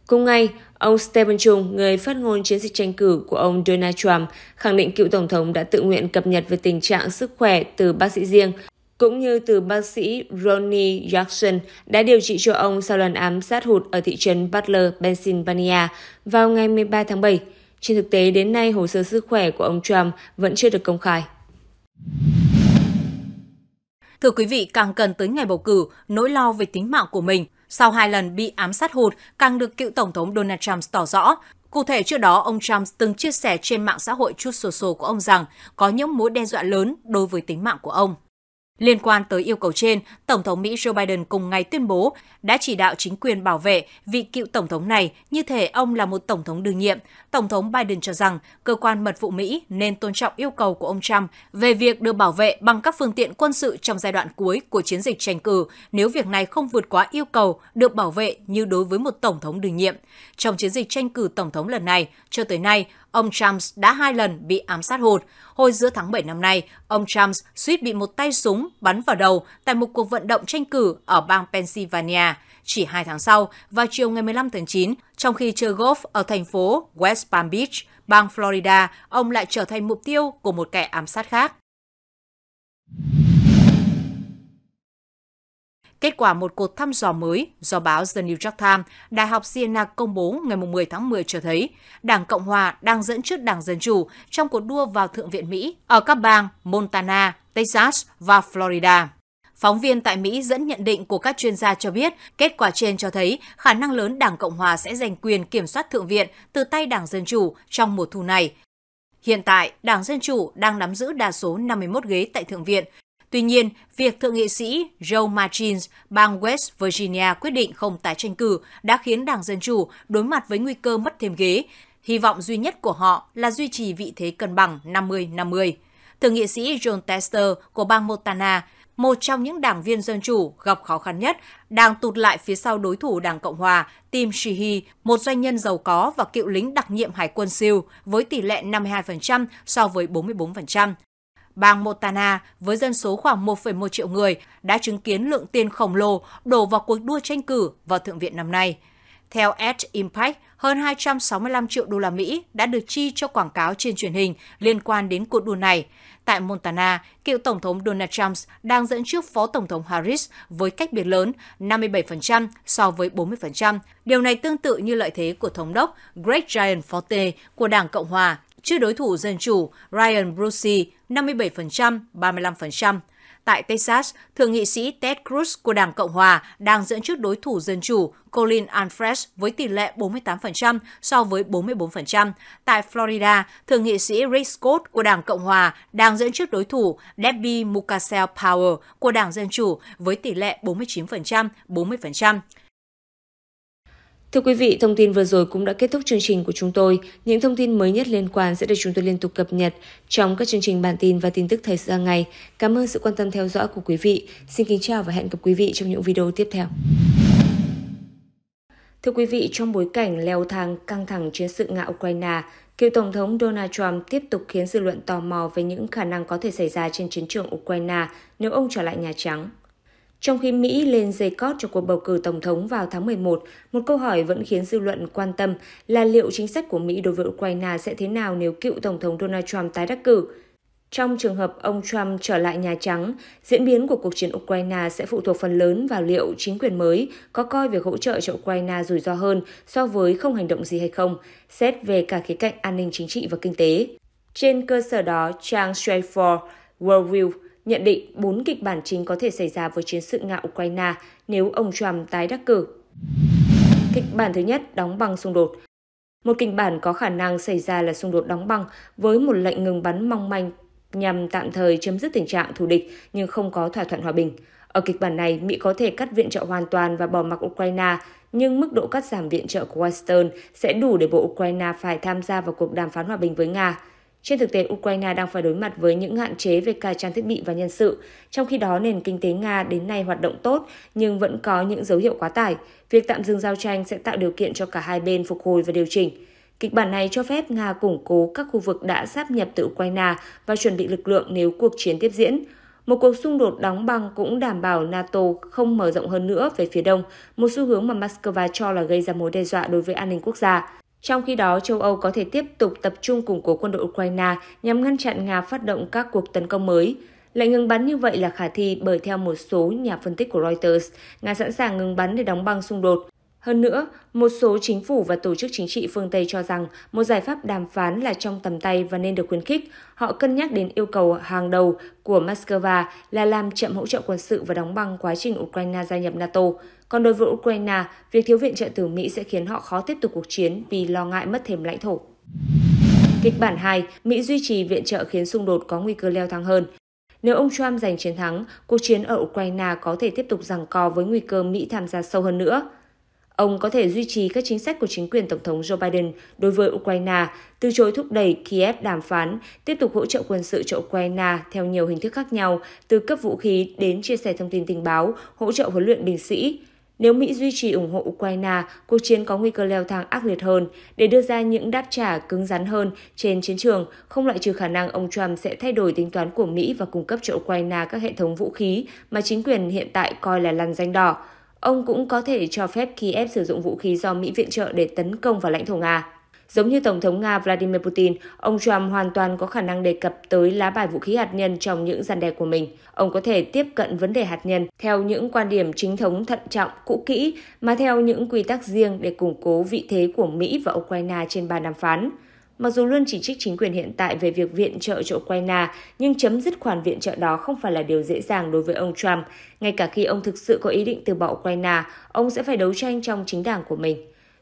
Cùng ngày, ông Stephen Chung, người phát ngôn chiến dịch tranh cử của ông Donald Trump, khẳng định cựu Tổng thống đã tự nguyện cập nhật về tình trạng sức khỏe từ bác sĩ riêng cũng như từ bác sĩ Ronnie Jackson đã điều trị cho ông sau lần ám sát hụt ở thị trấn Butler, Pennsylvania vào ngày 13 tháng 7. Trên thực tế, đến nay hồ sơ sức khỏe của ông Trump vẫn chưa được công khai. Thưa quý vị, càng cần tới ngày bầu cử, nỗi lo về tính mạng của mình sau hai lần bị ám sát hụt càng được cựu Tổng thống Donald Trump tỏ rõ. Cụ thể trước đó, ông Trump từng chia sẻ trên mạng xã hội chút social của ông rằng có những mối đe dọa lớn đối với tính mạng của ông. Liên quan tới yêu cầu trên, Tổng thống Mỹ Joe Biden cùng ngày tuyên bố đã chỉ đạo chính quyền bảo vệ vị cựu Tổng thống này như thể ông là một Tổng thống đương nhiệm. Tổng thống Biden cho rằng cơ quan mật vụ Mỹ nên tôn trọng yêu cầu của ông Trump về việc được bảo vệ bằng các phương tiện quân sự trong giai đoạn cuối của chiến dịch tranh cử nếu việc này không vượt quá yêu cầu được bảo vệ như đối với một Tổng thống đương nhiệm. Trong chiến dịch tranh cử Tổng thống lần này, cho tới nay, ông Trump đã hai lần bị ám sát hụt. Hồi giữa tháng 7 năm nay, ông Trump suýt bị một tay súng bắn vào đầu tại một cuộc vận động tranh cử ở bang Pennsylvania. Chỉ hai tháng sau, vào chiều ngày 15 tháng 9, trong khi chơi golf ở thành phố West Palm Beach, bang Florida, ông lại trở thành mục tiêu của một kẻ ám sát khác. Kết quả một cuộc thăm dò mới do báo The New York Times, Đại học Siena công bố ngày 10 tháng 10 cho thấy Đảng Cộng Hòa đang dẫn trước Đảng Dân Chủ trong cuộc đua vào Thượng viện Mỹ ở các bang Montana, Texas và Florida. Phóng viên tại Mỹ dẫn nhận định của các chuyên gia cho biết, kết quả trên cho thấy khả năng lớn Đảng Cộng Hòa sẽ giành quyền kiểm soát Thượng viện từ tay Đảng Dân Chủ trong mùa thu này. Hiện tại, Đảng Dân Chủ đang nắm giữ đa số 51 ghế tại Thượng viện, Tuy nhiên, việc thượng nghị sĩ Joe Manchin, bang West Virginia quyết định không tái tranh cử đã khiến Đảng Dân Chủ đối mặt với nguy cơ mất thêm ghế. Hy vọng duy nhất của họ là duy trì vị thế cân bằng 50-50. Thượng nghị sĩ John Tester của bang Montana, một trong những đảng viên Dân Chủ gặp khó khăn nhất, đang tụt lại phía sau đối thủ Đảng Cộng Hòa Tim Sheehy, một doanh nhân giàu có và cựu lính đặc nhiệm Hải quân siêu với tỷ lệ 52% so với 44% bang Montana với dân số khoảng 1,1 triệu người đã chứng kiến lượng tiền khổng lồ đổ vào cuộc đua tranh cử vào Thượng viện năm nay. Theo Ad Impact, hơn 265 triệu đô la Mỹ đã được chi cho quảng cáo trên truyền hình liên quan đến cuộc đua này. Tại Montana, cựu Tổng thống Donald Trump đang dẫn trước Phó Tổng thống Harris với cách biệt lớn 57% so với 40%. Điều này tương tự như lợi thế của Thống đốc Greg Giant Forte của Đảng Cộng Hòa trước đối thủ Dân Chủ Ryan Brucey 57%, 35%. Tại Texas, Thượng nghị sĩ Ted Cruz của Đảng Cộng Hòa đang dẫn trước đối thủ Dân Chủ Colin Alfred với tỷ lệ 48% so với 44%. Tại Florida, Thượng nghị sĩ Rick Scott của Đảng Cộng Hòa đang dẫn trước đối thủ Debbie Mukasey Power của Đảng Dân Chủ với tỷ lệ 49%, 40%. Thưa quý vị, thông tin vừa rồi cũng đã kết thúc chương trình của chúng tôi. Những thông tin mới nhất liên quan sẽ được chúng tôi liên tục cập nhật trong các chương trình bản tin và tin tức thời sự hàng ngày. Cảm ơn sự quan tâm theo dõi của quý vị. Xin kính chào và hẹn gặp quý vị trong những video tiếp theo. Thưa quý vị, trong bối cảnh leo thang căng thẳng chiến sự nga Ukraine, cựu Tổng thống Donald Trump tiếp tục khiến dư luận tò mò về những khả năng có thể xảy ra trên chiến trường Ukraine nếu ông trở lại Nhà Trắng. Trong khi Mỹ lên dây cót cho cuộc bầu cử tổng thống vào tháng 11, một câu hỏi vẫn khiến dư luận quan tâm là liệu chính sách của Mỹ đối với Ukraine sẽ thế nào nếu cựu tổng thống Donald Trump tái đắc cử. Trong trường hợp ông Trump trở lại Nhà Trắng, diễn biến của cuộc chiến Ukraine sẽ phụ thuộc phần lớn vào liệu chính quyền mới có coi việc hỗ trợ cho Ukraine rủi ro hơn so với không hành động gì hay không, xét về cả khía cạnh an ninh chính trị và kinh tế. Trên cơ sở đó, trang Straightforward Worldview nhận định bốn kịch bản chính có thể xảy ra với chiến sự Nga-Ukraine nếu ông Trump tái đắc cử. Kịch bản thứ nhất đóng băng xung đột. Một kịch bản có khả năng xảy ra là xung đột đóng băng với một lệnh ngừng bắn mong manh nhằm tạm thời chấm dứt tình trạng thù địch nhưng không có thỏa thuận hòa bình. Ở kịch bản này, Mỹ có thể cắt viện trợ hoàn toàn và bỏ mặc Ukraine, nhưng mức độ cắt giảm viện trợ của Washington sẽ đủ để bộ Ukraine phải tham gia vào cuộc đàm phán hòa bình với Nga. Trên thực tế, Ukraine đang phải đối mặt với những hạn chế về cả trang thiết bị và nhân sự. Trong khi đó, nền kinh tế Nga đến nay hoạt động tốt nhưng vẫn có những dấu hiệu quá tải. Việc tạm dừng giao tranh sẽ tạo điều kiện cho cả hai bên phục hồi và điều chỉnh. Kịch bản này cho phép Nga củng cố các khu vực đã sáp nhập từ Ukraine và chuẩn bị lực lượng nếu cuộc chiến tiếp diễn. Một cuộc xung đột đóng băng cũng đảm bảo NATO không mở rộng hơn nữa về phía đông, một xu hướng mà Moscow cho là gây ra mối đe dọa đối với an ninh quốc gia. Trong khi đó, châu Âu có thể tiếp tục tập trung củng cố quân đội Ukraine nhằm ngăn chặn Nga phát động các cuộc tấn công mới. Lệnh ngừng bắn như vậy là khả thi bởi theo một số nhà phân tích của Reuters, Nga sẵn sàng ngừng bắn để đóng băng xung đột. Hơn nữa, một số chính phủ và tổ chức chính trị phương Tây cho rằng một giải pháp đàm phán là trong tầm tay và nên được khuyến khích. Họ cân nhắc đến yêu cầu hàng đầu của Moscow là làm chậm hỗ trợ quân sự và đóng băng quá trình Ukraine gia nhập NATO. Còn đối với Ukraine, việc thiếu viện trợ từ Mỹ sẽ khiến họ khó tiếp tục cuộc chiến vì lo ngại mất thêm lãnh thổ. Kịch bản 2, Mỹ duy trì viện trợ khiến xung đột có nguy cơ leo thang hơn. Nếu ông Trump giành chiến thắng, cuộc chiến ở Ukraine có thể tiếp tục giằng co với nguy cơ Mỹ tham gia sâu hơn nữa. Ông có thể duy trì các chính sách của chính quyền Tổng thống Joe Biden đối với Ukraine, từ chối thúc đẩy Kiev đàm phán, tiếp tục hỗ trợ quân sự cho Ukraine theo nhiều hình thức khác nhau, từ cấp vũ khí đến chia sẻ thông tin tình báo, hỗ trợ huấn luyện binh sĩ. Nếu Mỹ duy trì ủng hộ Ukraine, cuộc chiến có nguy cơ leo thang ác liệt hơn. Để đưa ra những đáp trả cứng rắn hơn trên chiến trường, không loại trừ khả năng ông Trump sẽ thay đổi tính toán của Mỹ và cung cấp cho Ukraine các hệ thống vũ khí mà chính quyền hiện tại coi là lằn danh đỏ. Ông cũng có thể cho phép Kiev sử dụng vũ khí do Mỹ viện trợ để tấn công vào lãnh thổ Nga. Giống như Tổng thống Nga Vladimir Putin, ông Trump hoàn toàn có khả năng đề cập tới lá bài vũ khí hạt nhân trong những gian đe của mình. Ông có thể tiếp cận vấn đề hạt nhân theo những quan điểm chính thống thận trọng, cũ kỹ, mà theo những quy tắc riêng để củng cố vị thế của Mỹ và Ukraine trên bàn đàm phán. Mặc dù luôn chỉ trích chính quyền hiện tại về việc viện trợ cho Ukraine, nhưng chấm dứt khoản viện trợ đó không phải là điều dễ dàng đối với ông Trump. Ngay cả khi ông thực sự có ý định từ bỏ Ukraine, ông sẽ phải đấu tranh trong chính đảng của mình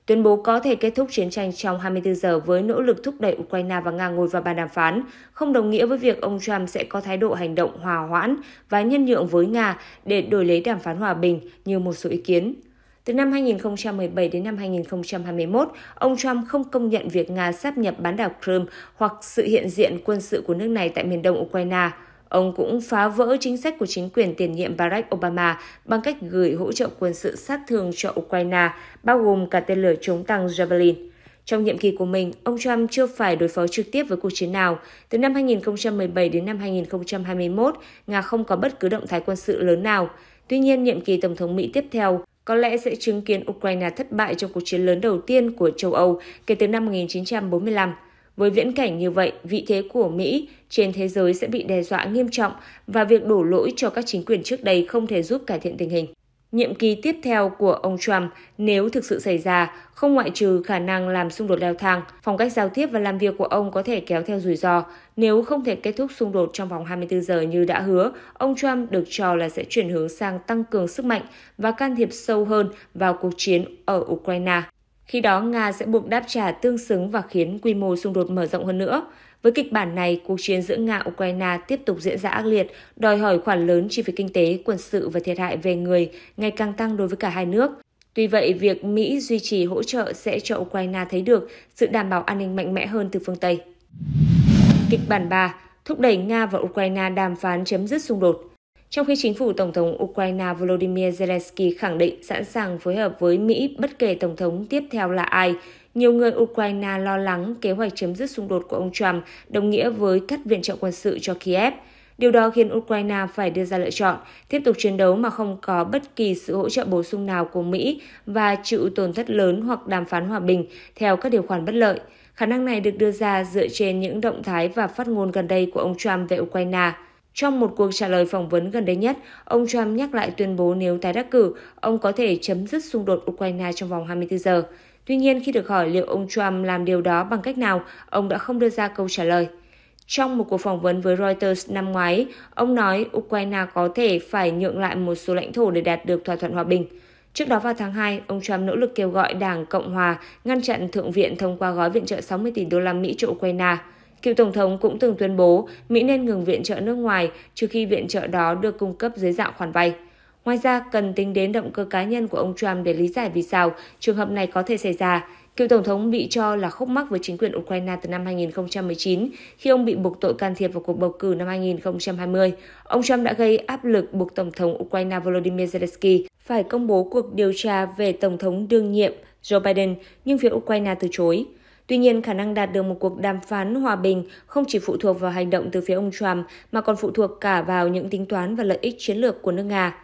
tuyên bố có thể kết thúc chiến tranh trong 24 giờ với nỗ lực thúc đẩy Ukraine và Nga ngồi vào bàn đàm phán, không đồng nghĩa với việc ông Trump sẽ có thái độ hành động hòa hoãn và nhân nhượng với Nga để đổi lấy đàm phán hòa bình như một số ý kiến. Từ năm 2017 đến năm 2021, ông Trump không công nhận việc Nga sáp nhập bán đảo Crimea hoặc sự hiện diện quân sự của nước này tại miền đông Ukraine – Ông cũng phá vỡ chính sách của chính quyền tiền nhiệm Barack Obama bằng cách gửi hỗ trợ quân sự sát thương cho Ukraine, bao gồm cả tên lửa chống tăng Javelin. Trong nhiệm kỳ của mình, ông Trump chưa phải đối phó trực tiếp với cuộc chiến nào. Từ năm 2017 đến năm 2021, Nga không có bất cứ động thái quân sự lớn nào. Tuy nhiên, nhiệm kỳ Tổng thống Mỹ tiếp theo có lẽ sẽ chứng kiến Ukraine thất bại trong cuộc chiến lớn đầu tiên của châu Âu kể từ năm 1945. Với viễn cảnh như vậy, vị thế của Mỹ trên thế giới sẽ bị đe dọa nghiêm trọng và việc đổ lỗi cho các chính quyền trước đây không thể giúp cải thiện tình hình. Nhiệm kỳ tiếp theo của ông Trump, nếu thực sự xảy ra, không ngoại trừ khả năng làm xung đột leo thang, phong cách giao tiếp và làm việc của ông có thể kéo theo rủi ro. Nếu không thể kết thúc xung đột trong vòng 24 giờ như đã hứa, ông Trump được cho là sẽ chuyển hướng sang tăng cường sức mạnh và can thiệp sâu hơn vào cuộc chiến ở Ukraine. Khi đó Nga sẽ buộc đáp trả tương xứng và khiến quy mô xung đột mở rộng hơn nữa. Với kịch bản này, cuộc chiến giữa Nga-Ukraine tiếp tục diễn ra ác liệt, đòi hỏi khoản lớn chi phí kinh tế, quân sự và thiệt hại về người ngày càng tăng đối với cả hai nước. Tuy vậy, việc Mỹ duy trì hỗ trợ sẽ cho Ukraine thấy được sự đảm bảo an ninh mạnh mẽ hơn từ phương Tây. Kịch bản 3 thúc đẩy Nga và Ukraine đàm phán chấm dứt xung đột. Trong khi chính phủ Tổng thống Ukraine Volodymyr Zelensky khẳng định sẵn sàng phối hợp với Mỹ bất kể Tổng thống tiếp theo là ai, nhiều người Ukraine lo lắng kế hoạch chấm dứt xung đột của ông Trump đồng nghĩa với cắt viện trợ quân sự cho Kiev. Điều đó khiến Ukraine phải đưa ra lựa chọn, tiếp tục chiến đấu mà không có bất kỳ sự hỗ trợ bổ sung nào của Mỹ và chịu tổn thất lớn hoặc đàm phán hòa bình theo các điều khoản bất lợi. Khả năng này được đưa ra dựa trên những động thái và phát ngôn gần đây của ông Trump về Ukraine. Trong một cuộc trả lời phỏng vấn gần đây nhất, ông Trump nhắc lại tuyên bố nếu tái đắc cử, ông có thể chấm dứt xung đột Ukraine trong vòng 24 giờ. Tuy nhiên, khi được hỏi liệu ông Trump làm điều đó bằng cách nào, ông đã không đưa ra câu trả lời. Trong một cuộc phỏng vấn với Reuters năm ngoái, ông nói Ukraine có thể phải nhượng lại một số lãnh thổ để đạt được thỏa thuận hòa bình. Trước đó vào tháng 2, ông Trump nỗ lực kêu gọi Đảng Cộng hòa ngăn chặn Thượng viện thông qua gói viện trợ 60 tỷ đô la Mỹ cho Ukraine. Cựu Tổng thống cũng từng tuyên bố Mỹ nên ngừng viện trợ nước ngoài trừ khi viện trợ đó được cung cấp dưới dạng khoản vay. Ngoài ra, cần tính đến động cơ cá nhân của ông Trump để lý giải vì sao trường hợp này có thể xảy ra. Cựu Tổng thống bị cho là khúc mắc với chính quyền Ukraine từ năm 2019 khi ông bị buộc tội can thiệp vào cuộc bầu cử năm 2020. Ông Trump đã gây áp lực buộc Tổng thống Ukraine Volodymyr Zelensky phải công bố cuộc điều tra về Tổng thống đương nhiệm Joe Biden, nhưng phía Ukraine từ chối. Tuy nhiên, khả năng đạt được một cuộc đàm phán hòa bình không chỉ phụ thuộc vào hành động từ phía ông Trump mà còn phụ thuộc cả vào những tính toán và lợi ích chiến lược của nước Nga.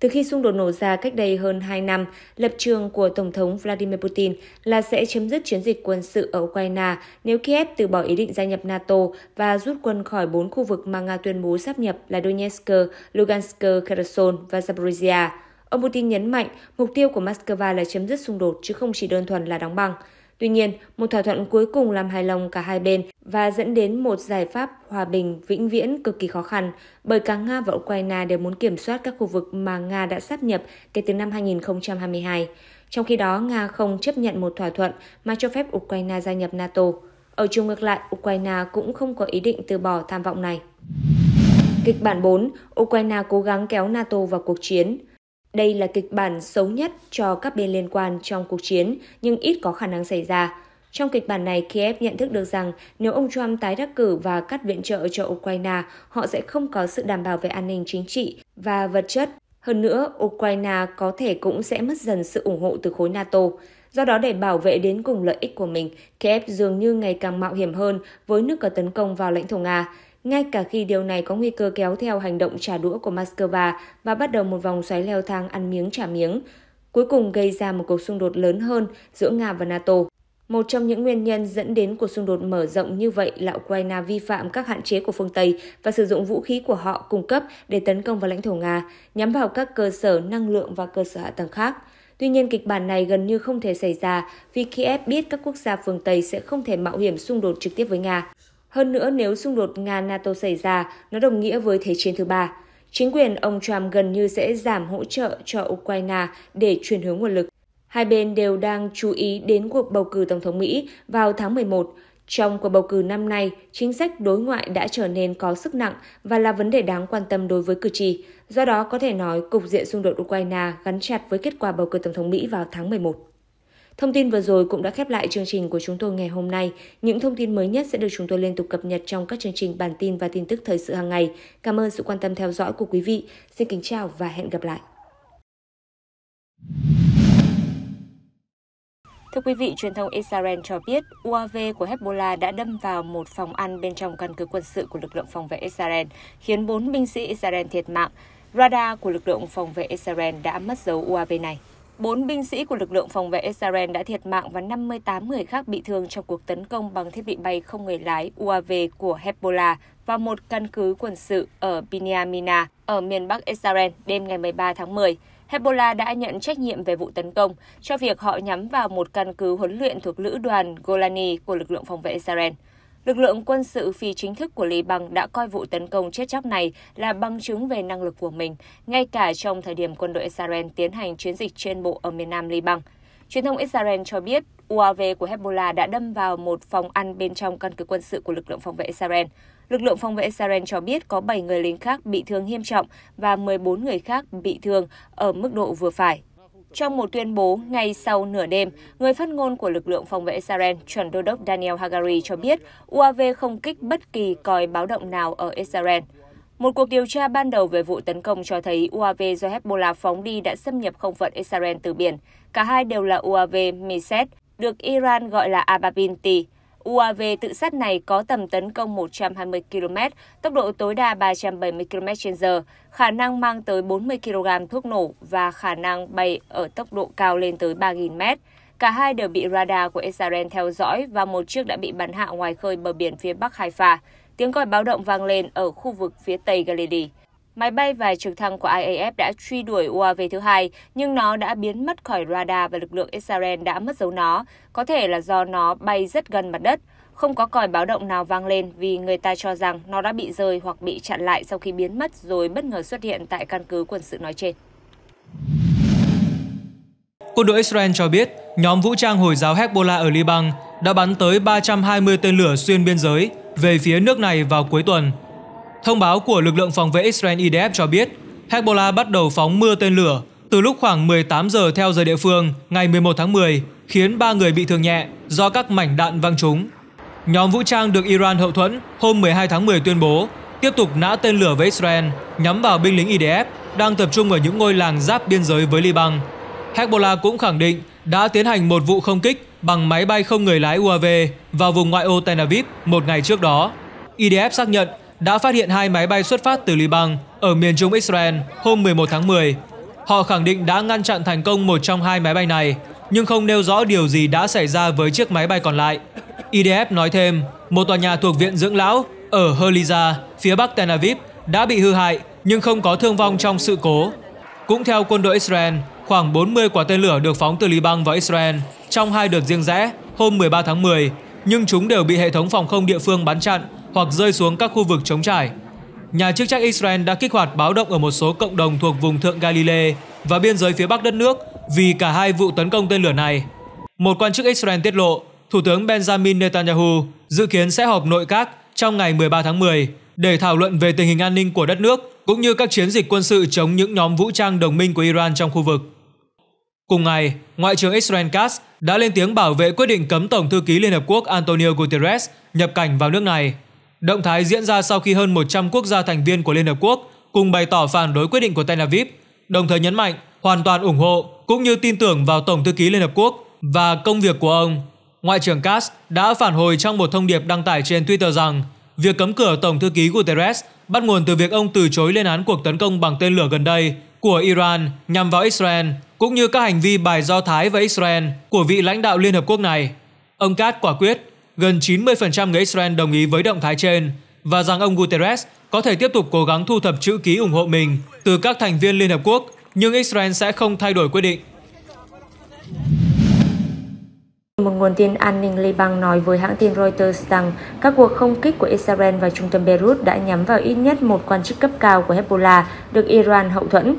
Từ khi xung đột nổ ra cách đây hơn 2 năm, lập trường của Tổng thống Vladimir Putin là sẽ chấm dứt chiến dịch quân sự ở Ukraine nếu Kiev từ bỏ ý định gia nhập NATO và rút quân khỏi bốn khu vực mà Nga tuyên bố sắp nhập là Donetsk, Lugansk, Kherson và Zaporizhia. Ông Putin nhấn mạnh mục tiêu của Moscow là chấm dứt xung đột chứ không chỉ đơn thuần là đóng băng. Tuy nhiên, một thỏa thuận cuối cùng làm hài lòng cả hai bên và dẫn đến một giải pháp hòa bình vĩnh viễn cực kỳ khó khăn bởi cả Nga và Ukraine đều muốn kiểm soát các khu vực mà Nga đã sắp nhập kể từ năm 2022. Trong khi đó, Nga không chấp nhận một thỏa thuận mà cho phép Ukraine gia nhập NATO. Ở chiều ngược lại, Ukraine cũng không có ý định từ bỏ tham vọng này. Kịch bản 4, Ukraine cố gắng kéo NATO vào cuộc chiến. Đây là kịch bản xấu nhất cho các bên liên quan trong cuộc chiến, nhưng ít có khả năng xảy ra. Trong kịch bản này, Kiev nhận thức được rằng nếu ông Trump tái đắc cử và cắt viện trợ cho Ukraine, họ sẽ không có sự đảm bảo về an ninh chính trị và vật chất. Hơn nữa, Ukraine có thể cũng sẽ mất dần sự ủng hộ từ khối NATO. Do đó, để bảo vệ đến cùng lợi ích của mình, Kiev dường như ngày càng mạo hiểm hơn với nước có tấn công vào lãnh thổ Nga ngay cả khi điều này có nguy cơ kéo theo hành động trả đũa của Moscow và bắt đầu một vòng xoáy leo thang ăn miếng trả miếng, cuối cùng gây ra một cuộc xung đột lớn hơn giữa Nga và NATO. Một trong những nguyên nhân dẫn đến cuộc xung đột mở rộng như vậy là Ukraine vi phạm các hạn chế của phương Tây và sử dụng vũ khí của họ cung cấp để tấn công vào lãnh thổ Nga, nhắm vào các cơ sở năng lượng và cơ sở hạ tầng khác. Tuy nhiên, kịch bản này gần như không thể xảy ra vì Kiev biết các quốc gia phương Tây sẽ không thể mạo hiểm xung đột trực tiếp với Nga. Hơn nữa nếu xung đột Nga-NATO xảy ra, nó đồng nghĩa với thế chiến thứ ba. Chính quyền ông Trump gần như sẽ giảm hỗ trợ cho Ukraine để chuyển hướng nguồn lực. Hai bên đều đang chú ý đến cuộc bầu cử Tổng thống Mỹ vào tháng 11. Trong cuộc bầu cử năm nay, chính sách đối ngoại đã trở nên có sức nặng và là vấn đề đáng quan tâm đối với cử tri. Do đó, có thể nói cục diện xung đột Ukraine gắn chặt với kết quả bầu cử Tổng thống Mỹ vào tháng 11. Thông tin vừa rồi cũng đã khép lại chương trình của chúng tôi ngày hôm nay. Những thông tin mới nhất sẽ được chúng tôi liên tục cập nhật trong các chương trình bản tin và tin tức thời sự hàng ngày. Cảm ơn sự quan tâm theo dõi của quý vị. Xin kính chào và hẹn gặp lại. Thưa quý vị, truyền thông Israel cho biết UAV của Hezbollah đã đâm vào một phòng ăn bên trong căn cứ quân sự của lực lượng phòng vệ Israel, khiến bốn binh sĩ Israel thiệt mạng. Radar của lực lượng phòng vệ Israel đã mất dấu UAV này. 4 binh sĩ của lực lượng phòng vệ Israel đã thiệt mạng và 58 người khác bị thương trong cuộc tấn công bằng thiết bị bay không người lái UAV của Hezbollah vào một căn cứ quân sự ở Binyamina, ở miền Bắc Israel đêm ngày 13 tháng 10. Hezbollah đã nhận trách nhiệm về vụ tấn công, cho việc họ nhắm vào một căn cứ huấn luyện thuộc lữ đoàn Golani của lực lượng phòng vệ Israel. Lực lượng quân sự phi chính thức của Liban đã coi vụ tấn công chết chóc này là bằng chứng về năng lực của mình, ngay cả trong thời điểm quân đội Israel tiến hành chiến dịch trên bộ ở miền nam Liban. Truyền thông Israel cho biết UAV của Hezbollah đã đâm vào một phòng ăn bên trong căn cứ quân sự của lực lượng phòng vệ Israel. Lực lượng phòng vệ Israel cho biết có 7 người lính khác bị thương nghiêm trọng và 14 người khác bị thương ở mức độ vừa phải. Trong một tuyên bố ngay sau nửa đêm, người phát ngôn của lực lượng phòng vệ Israel, chuẩn đô đốc Daniel Hagari cho biết UAV không kích bất kỳ còi báo động nào ở Israel. Một cuộc điều tra ban đầu về vụ tấn công cho thấy UAV do Hezbollah phóng đi đã xâm nhập không phận Israel từ biển. Cả hai đều là UAV Miset, được Iran gọi là Ababinti. UAV tự sát này có tầm tấn công 120 km, tốc độ tối đa 370 km/h, khả năng mang tới 40 kg thuốc nổ và khả năng bay ở tốc độ cao lên tới 3.000 m. Cả hai đều bị radar của Israel theo dõi và một chiếc đã bị bắn hạ ngoài khơi bờ biển phía bắc Haifa. Tiếng còi báo động vang lên ở khu vực phía tây Galilee máy bay và trực thăng của IAF đã truy đuổi UAV thứ hai, nhưng nó đã biến mất khỏi radar và lực lượng Israel đã mất dấu nó, có thể là do nó bay rất gần mặt đất. Không có còi báo động nào vang lên vì người ta cho rằng nó đã bị rơi hoặc bị chặn lại sau khi biến mất rồi bất ngờ xuất hiện tại căn cứ quân sự nói trên. Quân đội Israel cho biết nhóm vũ trang Hồi giáo Hezbollah ở Liban đã bắn tới 320 tên lửa xuyên biên giới về phía nước này vào cuối tuần Thông báo của lực lượng phòng vệ Israel IDF cho biết, Hezbollah bắt đầu phóng mưa tên lửa từ lúc khoảng 18 giờ theo giờ địa phương ngày 11 tháng 10, khiến 3 người bị thương nhẹ do các mảnh đạn văng trúng. Nhóm vũ trang được Iran hậu thuẫn hôm 12 tháng 10 tuyên bố tiếp tục nã tên lửa với Israel nhắm vào binh lính IDF đang tập trung ở những ngôi làng giáp biên giới với Liban. Hezbollah cũng khẳng định đã tiến hành một vụ không kích bằng máy bay không người lái UAV vào vùng ngoại ô Tel Aviv một ngày trước đó. IDF xác nhận đã phát hiện hai máy bay xuất phát từ Liban ở miền trung Israel hôm 11 tháng 10. Họ khẳng định đã ngăn chặn thành công một trong hai máy bay này, nhưng không nêu rõ điều gì đã xảy ra với chiếc máy bay còn lại. IDF nói thêm, một tòa nhà thuộc Viện Dưỡng Lão ở Heliza, phía bắc Tel Aviv, đã bị hư hại nhưng không có thương vong trong sự cố. Cũng theo quân đội Israel, khoảng 40 quả tên lửa được phóng từ Liban vào Israel trong hai đợt riêng rẽ hôm 13 tháng 10, nhưng chúng đều bị hệ thống phòng không địa phương bắn chặn hoặc rơi xuống các khu vực chống trải. Nhà chức trách Israel đã kích hoạt báo động ở một số cộng đồng thuộc vùng thượng Galilee và biên giới phía bắc đất nước vì cả hai vụ tấn công tên lửa này. Một quan chức Israel tiết lộ, Thủ tướng Benjamin Netanyahu dự kiến sẽ họp nội các trong ngày 13 tháng 10 để thảo luận về tình hình an ninh của đất nước cũng như các chiến dịch quân sự chống những nhóm vũ trang đồng minh của Iran trong khu vực. Cùng ngày, Ngoại trưởng Israel Katz đã lên tiếng bảo vệ quyết định cấm Tổng thư ký Liên Hợp Quốc Antonio Guterres nhập cảnh vào nước này. Động thái diễn ra sau khi hơn 100 quốc gia thành viên của Liên Hợp Quốc cùng bày tỏ phản đối quyết định của Tel Aviv, đồng thời nhấn mạnh hoàn toàn ủng hộ cũng như tin tưởng vào Tổng thư ký Liên Hợp Quốc và công việc của ông. Ngoại trưởng Kass đã phản hồi trong một thông điệp đăng tải trên Twitter rằng việc cấm cửa Tổng thư ký Guterres bắt nguồn từ việc ông từ chối lên án cuộc tấn công bằng tên lửa gần đây của Iran nhằm vào Israel, cũng như các hành vi bài do Thái và Israel của vị lãnh đạo Liên Hợp Quốc này. Ông Kass quả quyết gần 90% người Israel đồng ý với động thái trên và rằng ông Guterres có thể tiếp tục cố gắng thu thập chữ ký ủng hộ mình từ các thành viên Liên Hợp Quốc, nhưng Israel sẽ không thay đổi quyết định. Một nguồn tin an ninh Liban nói với hãng tin Reuters rằng các cuộc không kích của Israel vào trung tâm Beirut đã nhắm vào ít nhất một quan chức cấp cao của Hezbollah được Iran hậu thuẫn.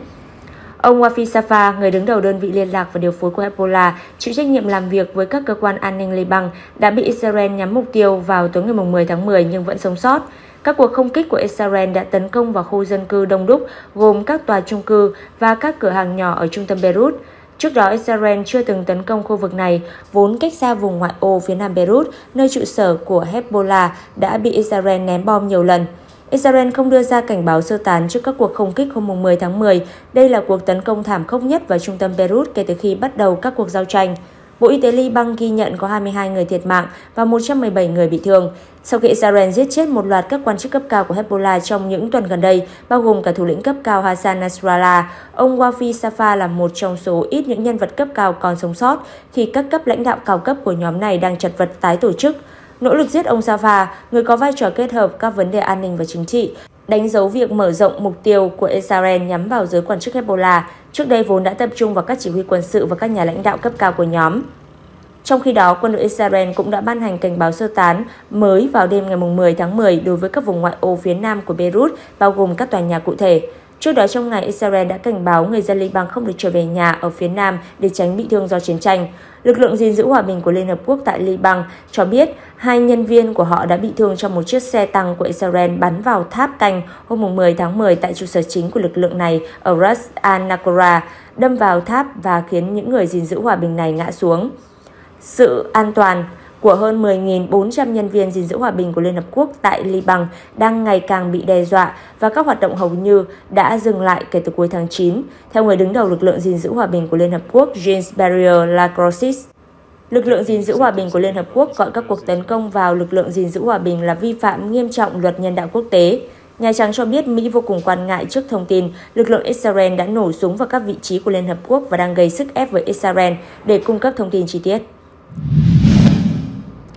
Ông Wafi Safa, người đứng đầu đơn vị liên lạc và điều phối của Hezbollah, chịu trách nhiệm làm việc với các cơ quan an ninh Liban, đã bị Israel nhắm mục tiêu vào tối ngày 10 tháng 10 nhưng vẫn sống sót. Các cuộc không kích của Israel đã tấn công vào khu dân cư đông đúc, gồm các tòa trung cư và các cửa hàng nhỏ ở trung tâm Beirut. Trước đó, Israel chưa từng tấn công khu vực này, vốn cách xa vùng ngoại ô phía nam Beirut, nơi trụ sở của Hezbollah đã bị Israel ném bom nhiều lần. Israel không đưa ra cảnh báo sơ tán trước các cuộc không kích hôm 10 tháng 10. Đây là cuộc tấn công thảm khốc nhất vào trung tâm Beirut kể từ khi bắt đầu các cuộc giao tranh. Bộ Y tế Liban ghi nhận có 22 người thiệt mạng và 117 người bị thương sau khi Israel giết chết một loạt các quan chức cấp cao của Hezbollah trong những tuần gần đây, bao gồm cả thủ lĩnh cấp cao Hassan Nasrallah. Ông Wafi Safa là một trong số ít những nhân vật cấp cao còn sống sót khi các cấp lãnh đạo cao cấp của nhóm này đang chật vật tái tổ chức nỗ lực giết ông Sava, người có vai trò kết hợp các vấn đề an ninh và chính trị, đánh dấu việc mở rộng mục tiêu của Israel nhắm vào giới quan chức Hezbollah, trước đây vốn đã tập trung vào các chỉ huy quân sự và các nhà lãnh đạo cấp cao của nhóm. Trong khi đó, quân đội Israel cũng đã ban hành cảnh báo sơ tán mới vào đêm ngày 10 tháng 10 đối với các vùng ngoại ô phía nam của Beirut, bao gồm các tòa nhà cụ thể. Trước đó trong ngày, Israel đã cảnh báo người dân Liban không được trở về nhà ở phía Nam để tránh bị thương do chiến tranh. Lực lượng gìn giữ hòa bình của Liên Hợp Quốc tại Liban cho biết hai nhân viên của họ đã bị thương trong một chiếc xe tăng của Israel bắn vào tháp canh hôm 10 tháng 10 tại trụ sở chính của lực lượng này ở Ras Al Nakora, đâm vào tháp và khiến những người gìn giữ hòa bình này ngã xuống. Sự an toàn của hơn 10.400 nhân viên gìn giữ hòa bình của Liên Hợp Quốc tại Liban đang ngày càng bị đe dọa và các hoạt động hầu như đã dừng lại kể từ cuối tháng 9, theo người đứng đầu lực lượng gìn giữ hòa bình của Liên Hợp Quốc James Barrier Lacroix. Lực lượng gìn giữ hòa bình của Liên Hợp Quốc gọi các cuộc tấn công vào lực lượng gìn giữ hòa bình là vi phạm nghiêm trọng luật nhân đạo quốc tế. Nhà Trắng cho biết Mỹ vô cùng quan ngại trước thông tin lực lượng Israel đã nổ súng vào các vị trí của Liên Hợp Quốc và đang gây sức ép với Israel để cung cấp thông tin chi tiết.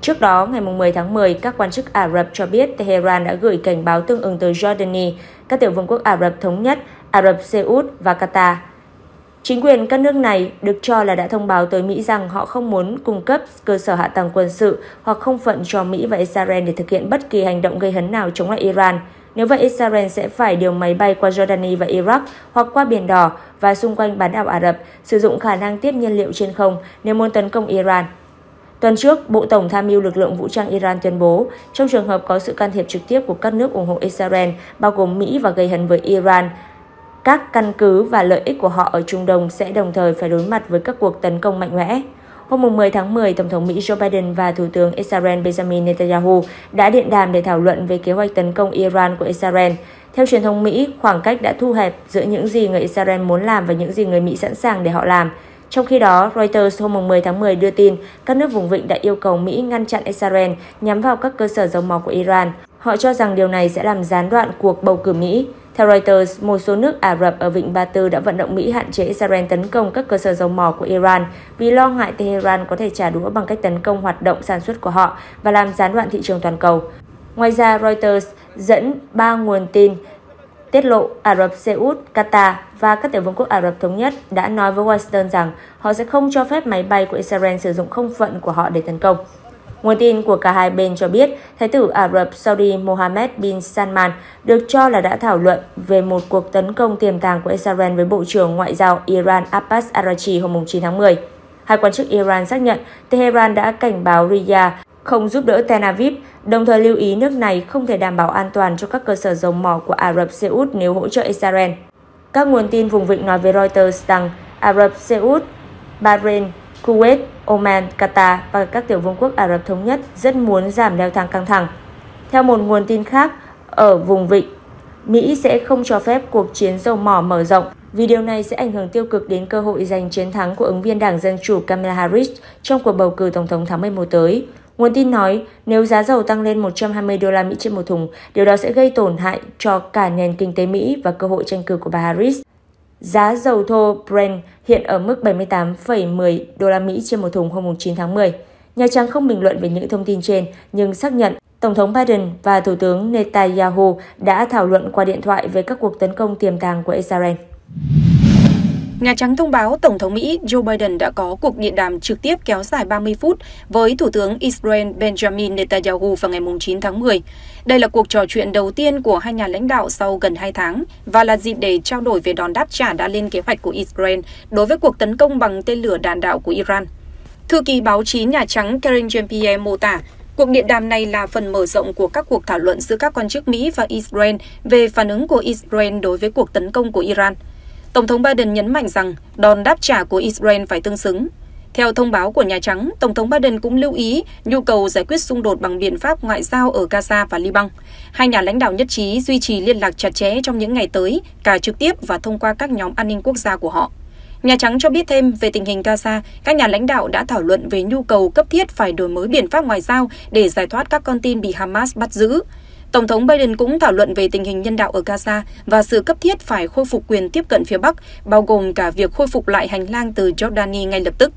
Trước đó, ngày 10 tháng 10, các quan chức Ả Rập cho biết Tehran đã gửi cảnh báo tương ứng tới Jordani, các tiểu vương quốc Ả Rập Thống Nhất, Ả Rập Xê Út và Qatar. Chính quyền các nước này được cho là đã thông báo tới Mỹ rằng họ không muốn cung cấp cơ sở hạ tầng quân sự hoặc không phận cho Mỹ và Israel để thực hiện bất kỳ hành động gây hấn nào chống lại Iran. Nếu vậy, Israel sẽ phải điều máy bay qua Jordani và Iraq hoặc qua Biển Đỏ và xung quanh bán đảo Ả Rập, sử dụng khả năng tiếp nhiên liệu trên không nếu muốn tấn công Iran. Tuần trước, Bộ Tổng tham mưu lực lượng vũ trang Iran tuyên bố, trong trường hợp có sự can thiệp trực tiếp của các nước ủng hộ Israel, bao gồm Mỹ và gây hấn với Iran, các căn cứ và lợi ích của họ ở Trung Đông sẽ đồng thời phải đối mặt với các cuộc tấn công mạnh mẽ. Hôm 10 tháng 10, Tổng thống Mỹ Joe Biden và Thủ tướng Israel Benjamin Netanyahu đã điện đàm để thảo luận về kế hoạch tấn công Iran của Israel. Theo truyền thông Mỹ, khoảng cách đã thu hẹp giữa những gì người Israel muốn làm và những gì người Mỹ sẵn sàng để họ làm. Trong khi đó, Reuters hôm 10 tháng 10 đưa tin các nước vùng vịnh đã yêu cầu Mỹ ngăn chặn Israel nhắm vào các cơ sở dầu mỏ của Iran. Họ cho rằng điều này sẽ làm gián đoạn cuộc bầu cử Mỹ. Theo Reuters, một số nước Ả Rập ở Vịnh Ba Tư đã vận động Mỹ hạn chế Israel tấn công các cơ sở dầu mỏ của Iran vì lo ngại Tehran có thể trả đũa bằng cách tấn công hoạt động sản xuất của họ và làm gián đoạn thị trường toàn cầu. Ngoài ra, Reuters dẫn ba nguồn tin tiết lộ Ả Rập Xê Út, Qatar và các tiểu vương quốc Ả Rập Thống Nhất đã nói với Washington rằng họ sẽ không cho phép máy bay của Israel sử dụng không phận của họ để tấn công. Nguồn tin của cả hai bên cho biết, Thái tử Ả Rập Saudi Mohammed bin Salman được cho là đã thảo luận về một cuộc tấn công tiềm tàng của Israel với Bộ trưởng Ngoại giao Iran Abbas Arachi hôm 9 tháng 10. Hai quan chức Iran xác nhận Tehran đã cảnh báo Riyadh không giúp đỡ Tel Aviv đồng thời lưu ý nước này không thể đảm bảo an toàn cho các cơ sở dầu mỏ của Ả Rập Xê Út nếu hỗ trợ Israel. Các nguồn tin vùng vịnh nói với Reuters rằng Ả Rập Xê Út, Bahrain, Kuwait, Oman, Qatar và các tiểu vương quốc Ả Rập Thống Nhất rất muốn giảm leo thang căng thẳng. Theo một nguồn tin khác, ở vùng vịnh, Mỹ sẽ không cho phép cuộc chiến dầu mỏ mở rộng vì điều này sẽ ảnh hưởng tiêu cực đến cơ hội giành chiến thắng của ứng viên Đảng Dân Chủ Kamala Harris trong cuộc bầu cử Tổng thống tháng 11 tới. Nguồn tin nói, nếu giá dầu tăng lên 120 đô la Mỹ trên một thùng, điều đó sẽ gây tổn hại cho cả nền kinh tế Mỹ và cơ hội tranh cử của bà Harris. Giá dầu thô Brent hiện ở mức 78,10 đô la Mỹ trên một thùng hôm 9 tháng 10. Nhà Trắng không bình luận về những thông tin trên, nhưng xác nhận Tổng thống Biden và Thủ tướng Netanyahu đã thảo luận qua điện thoại về các cuộc tấn công tiềm tàng của Israel. Nhà Trắng thông báo Tổng thống Mỹ Joe Biden đã có cuộc điện đàm trực tiếp kéo dài 30 phút với Thủ tướng Israel Benjamin Netanyahu vào ngày 9 tháng 10. Đây là cuộc trò chuyện đầu tiên của hai nhà lãnh đạo sau gần 2 tháng và là dịp để trao đổi về đòn đáp trả đã lên kế hoạch của Israel đối với cuộc tấn công bằng tên lửa đạn đạo của Iran. Thư ký báo chí Nhà Trắng Karen Jean-Pierre mô tả, Cuộc điện đàm này là phần mở rộng của các cuộc thảo luận giữa các quan chức Mỹ và Israel về phản ứng của Israel đối với cuộc tấn công của Iran – Tổng thống Biden nhấn mạnh rằng đòn đáp trả của Israel phải tương xứng. Theo thông báo của Nhà Trắng, Tổng thống Biden cũng lưu ý nhu cầu giải quyết xung đột bằng biện pháp ngoại giao ở Gaza và Liban. Hai nhà lãnh đạo nhất trí duy trì liên lạc chặt chẽ trong những ngày tới, cả trực tiếp và thông qua các nhóm an ninh quốc gia của họ. Nhà Trắng cho biết thêm về tình hình Gaza, các nhà lãnh đạo đã thảo luận về nhu cầu cấp thiết phải đổi mới biện pháp ngoại giao để giải thoát các con tin bị Hamas bắt giữ. Tổng thống Biden cũng thảo luận về tình hình nhân đạo ở Gaza và sự cấp thiết phải khôi phục quyền tiếp cận phía Bắc, bao gồm cả việc khôi phục lại hành lang từ Jordani ngay lập tức.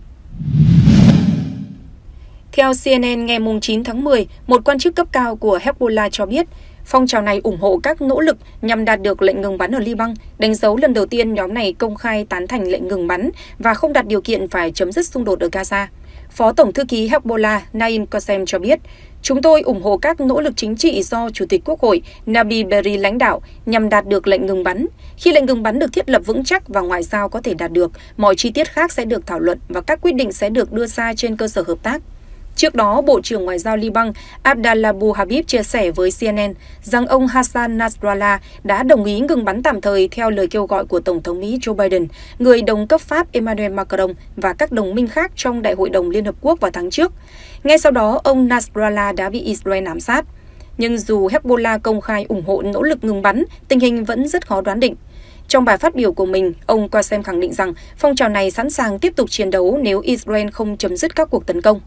Theo CNN ngày 9 tháng 10, một quan chức cấp cao của Hezbollah cho biết, phong trào này ủng hộ các nỗ lực nhằm đạt được lệnh ngừng bắn ở Liban, đánh dấu lần đầu tiên nhóm này công khai tán thành lệnh ngừng bắn và không đặt điều kiện phải chấm dứt xung đột ở Gaza. Phó Tổng Thư ký Hezbollah Naim Qassem cho biết, Chúng tôi ủng hộ các nỗ lực chính trị do Chủ tịch Quốc hội Nabi Berri lãnh đạo nhằm đạt được lệnh ngừng bắn. Khi lệnh ngừng bắn được thiết lập vững chắc và ngoại giao có thể đạt được, mọi chi tiết khác sẽ được thảo luận và các quyết định sẽ được đưa ra trên cơ sở hợp tác. Trước đó, Bộ trưởng Ngoại giao Liban Abdallah Habib chia sẻ với CNN rằng ông Hassan Nasrallah đã đồng ý ngừng bắn tạm thời theo lời kêu gọi của Tổng thống Mỹ Joe Biden, người đồng cấp Pháp Emmanuel Macron và các đồng minh khác trong Đại hội đồng Liên Hợp Quốc vào tháng trước. Ngay sau đó, ông Nasrallah đã bị Israel ám sát. Nhưng dù Hezbollah công khai ủng hộ nỗ lực ngừng bắn, tình hình vẫn rất khó đoán định. Trong bài phát biểu của mình, ông Qasem khẳng định rằng phong trào này sẵn sàng tiếp tục chiến đấu nếu Israel không chấm dứt các cuộc tấn công.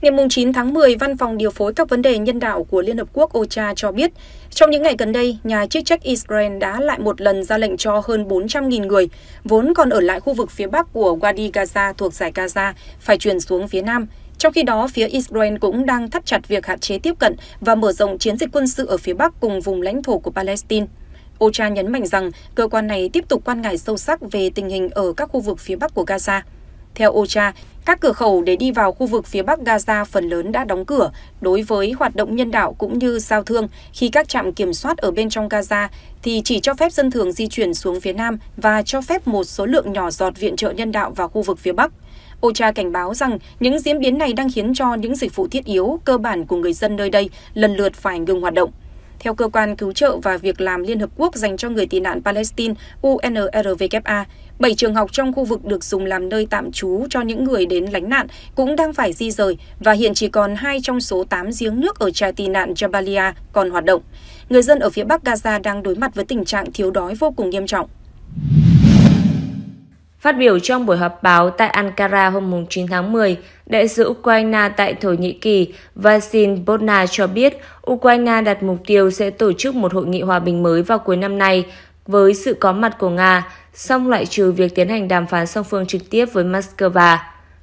Ngày 9 tháng 10, Văn phòng Điều phối các vấn đề nhân đạo của Liên Hợp Quốc OCHA cho biết, trong những ngày gần đây, nhà chức trách Israel đã lại một lần ra lệnh cho hơn 400.000 người, vốn còn ở lại khu vực phía bắc của Wadi Gaza thuộc giải Gaza, phải chuyển xuống phía nam. Trong khi đó, phía Israel cũng đang thắt chặt việc hạn chế tiếp cận và mở rộng chiến dịch quân sự ở phía bắc cùng vùng lãnh thổ của Palestine. OCHA nhấn mạnh rằng cơ quan này tiếp tục quan ngại sâu sắc về tình hình ở các khu vực phía bắc của Gaza. Theo OCHA, các cửa khẩu để đi vào khu vực phía Bắc Gaza phần lớn đã đóng cửa đối với hoạt động nhân đạo cũng như giao thương khi các trạm kiểm soát ở bên trong Gaza thì chỉ cho phép dân thường di chuyển xuống phía Nam và cho phép một số lượng nhỏ giọt viện trợ nhân đạo vào khu vực phía Bắc. OCHA cảnh báo rằng những diễn biến này đang khiến cho những dịch vụ thiết yếu cơ bản của người dân nơi đây lần lượt phải ngừng hoạt động. Theo cơ quan cứu trợ và việc làm Liên Hợp Quốc dành cho người tị nạn Palestine UNRWA, bảy trường học trong khu vực được dùng làm nơi tạm trú cho những người đến lánh nạn cũng đang phải di rời và hiện chỉ còn hai trong số tám giếng nước ở trại tị nạn Jabalia còn hoạt động. Người dân ở phía bắc Gaza đang đối mặt với tình trạng thiếu đói vô cùng nghiêm trọng. Phát biểu trong buổi họp báo tại Ankara hôm 9 tháng 10, đại sứ Ukraine tại Thổ Nhĩ Kỳ Vasil Bodnar cho biết Ukraine đặt mục tiêu sẽ tổ chức một hội nghị hòa bình mới vào cuối năm nay với sự có mặt của Nga, song loại trừ việc tiến hành đàm phán song phương trực tiếp với Moscow.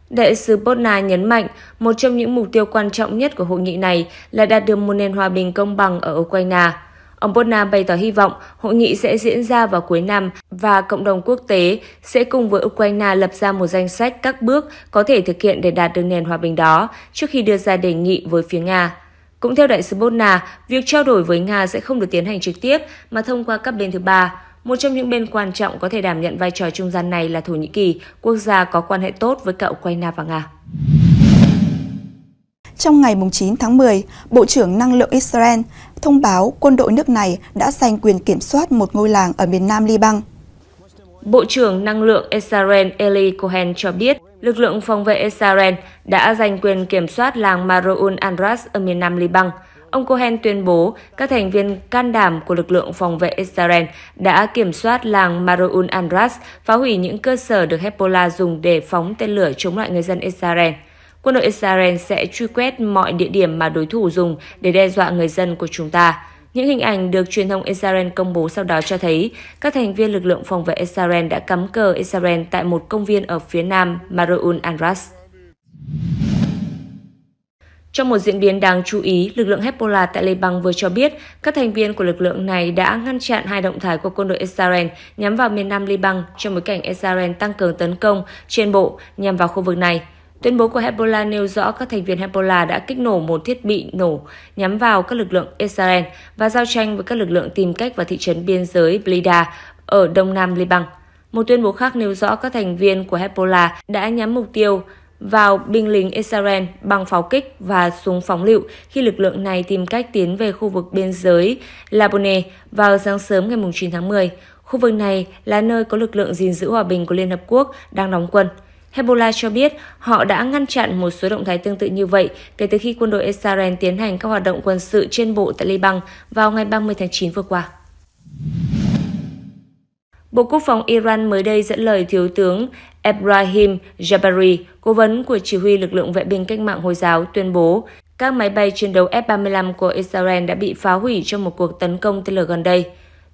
Đại sứ Bodna nhấn mạnh một trong những mục tiêu quan trọng nhất của hội nghị này là đạt được một nền hòa bình công bằng ở Ukraine. Ông Bodna bày tỏ hy vọng hội nghị sẽ diễn ra vào cuối năm và cộng đồng quốc tế sẽ cùng với Ukraine lập ra một danh sách các bước có thể thực hiện để đạt được nền hòa bình đó trước khi đưa ra đề nghị với phía Nga. Cũng theo đại sứ Bona, việc trao đổi với Nga sẽ không được tiến hành trực tiếp mà thông qua các bên thứ ba. Một trong những bên quan trọng có thể đảm nhận vai trò trung gian này là Thổ Nhĩ Kỳ, quốc gia có quan hệ tốt với cả Ukraine và Nga. Trong ngày 9 tháng 10, Bộ trưởng Năng lượng Israel thông báo quân đội nước này đã giành quyền kiểm soát một ngôi làng ở miền nam Liban. Bộ trưởng Năng lượng Israel Eli Cohen cho biết lực lượng phòng vệ Israel đã giành quyền kiểm soát làng Maroun Andras ở miền nam Liban. Ông Cohen tuyên bố các thành viên can đảm của lực lượng phòng vệ Israel đã kiểm soát làng Maroun Andras, phá hủy những cơ sở được Hezbollah dùng để phóng tên lửa chống lại người dân Israel. Quân đội Israel sẽ truy quét mọi địa điểm mà đối thủ dùng để đe dọa người dân của chúng ta. Những hình ảnh được truyền thông Israel công bố sau đó cho thấy các thành viên lực lượng phòng vệ Israel đã cắm cờ Israel tại một công viên ở phía nam Maroun Anras. Trong một diễn biến đáng chú ý, lực lượng Hezbollah tại Liban vừa cho biết các thành viên của lực lượng này đã ngăn chặn hai động thái của quân đội Israel nhắm vào miền nam Liban trong bối cảnh Israel tăng cường tấn công trên bộ nhằm vào khu vực này. Tuyên bố của Hezbollah nêu rõ các thành viên Hezbollah đã kích nổ một thiết bị nổ nhắm vào các lực lượng Israel và giao tranh với các lực lượng tìm cách vào thị trấn biên giới Blida ở đông nam Liban. Một tuyên bố khác nêu rõ các thành viên của Hezbollah đã nhắm mục tiêu vào binh lính Israel bằng pháo kích và súng phóng lựu khi lực lượng này tìm cách tiến về khu vực biên giới Labone vào sáng sớm ngày 9 tháng 10. Khu vực này là nơi có lực lượng gìn giữ hòa bình của Liên Hợp Quốc đang đóng quân. Hezbollah cho biết họ đã ngăn chặn một số động thái tương tự như vậy kể từ khi quân đội Israel tiến hành các hoạt động quân sự trên bộ tại Liban vào ngày 30 tháng 9 vừa qua. Bộ Quốc phòng Iran mới đây dẫn lời Thiếu tướng Ebrahim Jabari, cố vấn của chỉ huy lực lượng vệ binh cách mạng Hồi giáo, tuyên bố các máy bay chiến đấu F-35 của Israel đã bị phá hủy trong một cuộc tấn công tên lửa gần đây.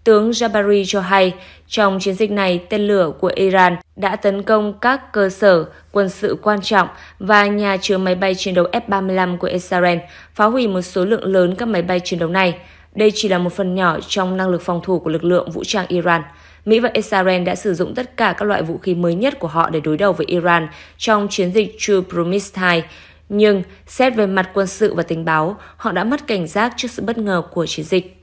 Tướng Jabari cho hay, trong chiến dịch này, tên lửa của Iran đã tấn công các cơ sở quân sự quan trọng và nhà chứa máy bay chiến đấu F-35 của Israel, phá hủy một số lượng lớn các máy bay chiến đấu này. Đây chỉ là một phần nhỏ trong năng lực phòng thủ của lực lượng vũ trang Iran. Mỹ và Israel đã sử dụng tất cả các loại vũ khí mới nhất của họ để đối đầu với Iran trong chiến dịch True Promise 2, nhưng xét về mặt quân sự và tình báo, họ đã mất cảnh giác trước sự bất ngờ của chiến dịch.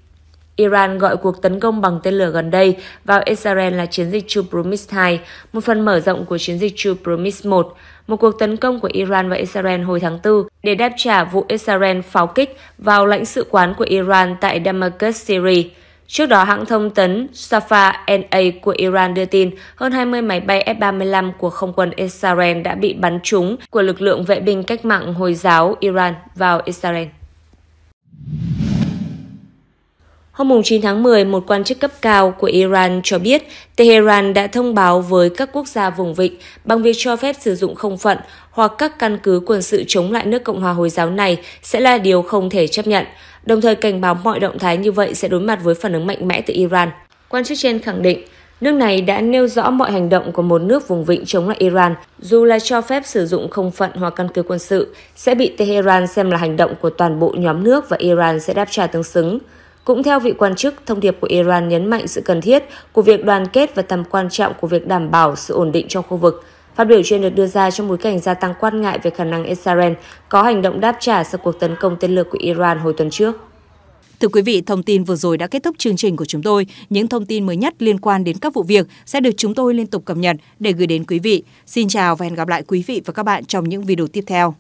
Iran gọi cuộc tấn công bằng tên lửa gần đây vào Israel là chiến dịch Chupromis 2, một phần mở rộng của chiến dịch Chupromis 1, một cuộc tấn công của Iran và Israel hồi tháng 4 để đáp trả vụ Israel pháo kích vào lãnh sự quán của Iran tại Damascus, Syria. Trước đó, hãng thông tấn Safa NA của Iran đưa tin hơn 20 máy bay F-35 của không quân Israel đã bị bắn trúng của lực lượng vệ binh cách mạng Hồi giáo Iran vào Israel. Hôm 9 tháng 10, một quan chức cấp cao của Iran cho biết Tehran đã thông báo với các quốc gia vùng vịnh bằng việc cho phép sử dụng không phận hoặc các căn cứ quân sự chống lại nước Cộng hòa Hồi giáo này sẽ là điều không thể chấp nhận, đồng thời cảnh báo mọi động thái như vậy sẽ đối mặt với phản ứng mạnh mẽ từ Iran. Quan chức trên khẳng định, Nước này đã nêu rõ mọi hành động của một nước vùng vịnh chống lại Iran, dù là cho phép sử dụng không phận hoặc căn cứ quân sự, sẽ bị Tehran xem là hành động của toàn bộ nhóm nước và Iran sẽ đáp trả tương xứng. Cũng theo vị quan chức, thông điệp của Iran nhấn mạnh sự cần thiết của việc đoàn kết và tầm quan trọng của việc đảm bảo sự ổn định trong khu vực. Phát biểu trên được đưa ra trong bối cảnh gia tăng quan ngại về khả năng Israel có hành động đáp trả sau cuộc tấn công tên lửa của Iran hồi tuần trước. Thưa quý vị, thông tin vừa rồi đã kết thúc chương trình của chúng tôi. Những thông tin mới nhất liên quan đến các vụ việc sẽ được chúng tôi liên tục cập nhật để gửi đến quý vị. Xin chào và hẹn gặp lại quý vị và các bạn trong những video tiếp theo.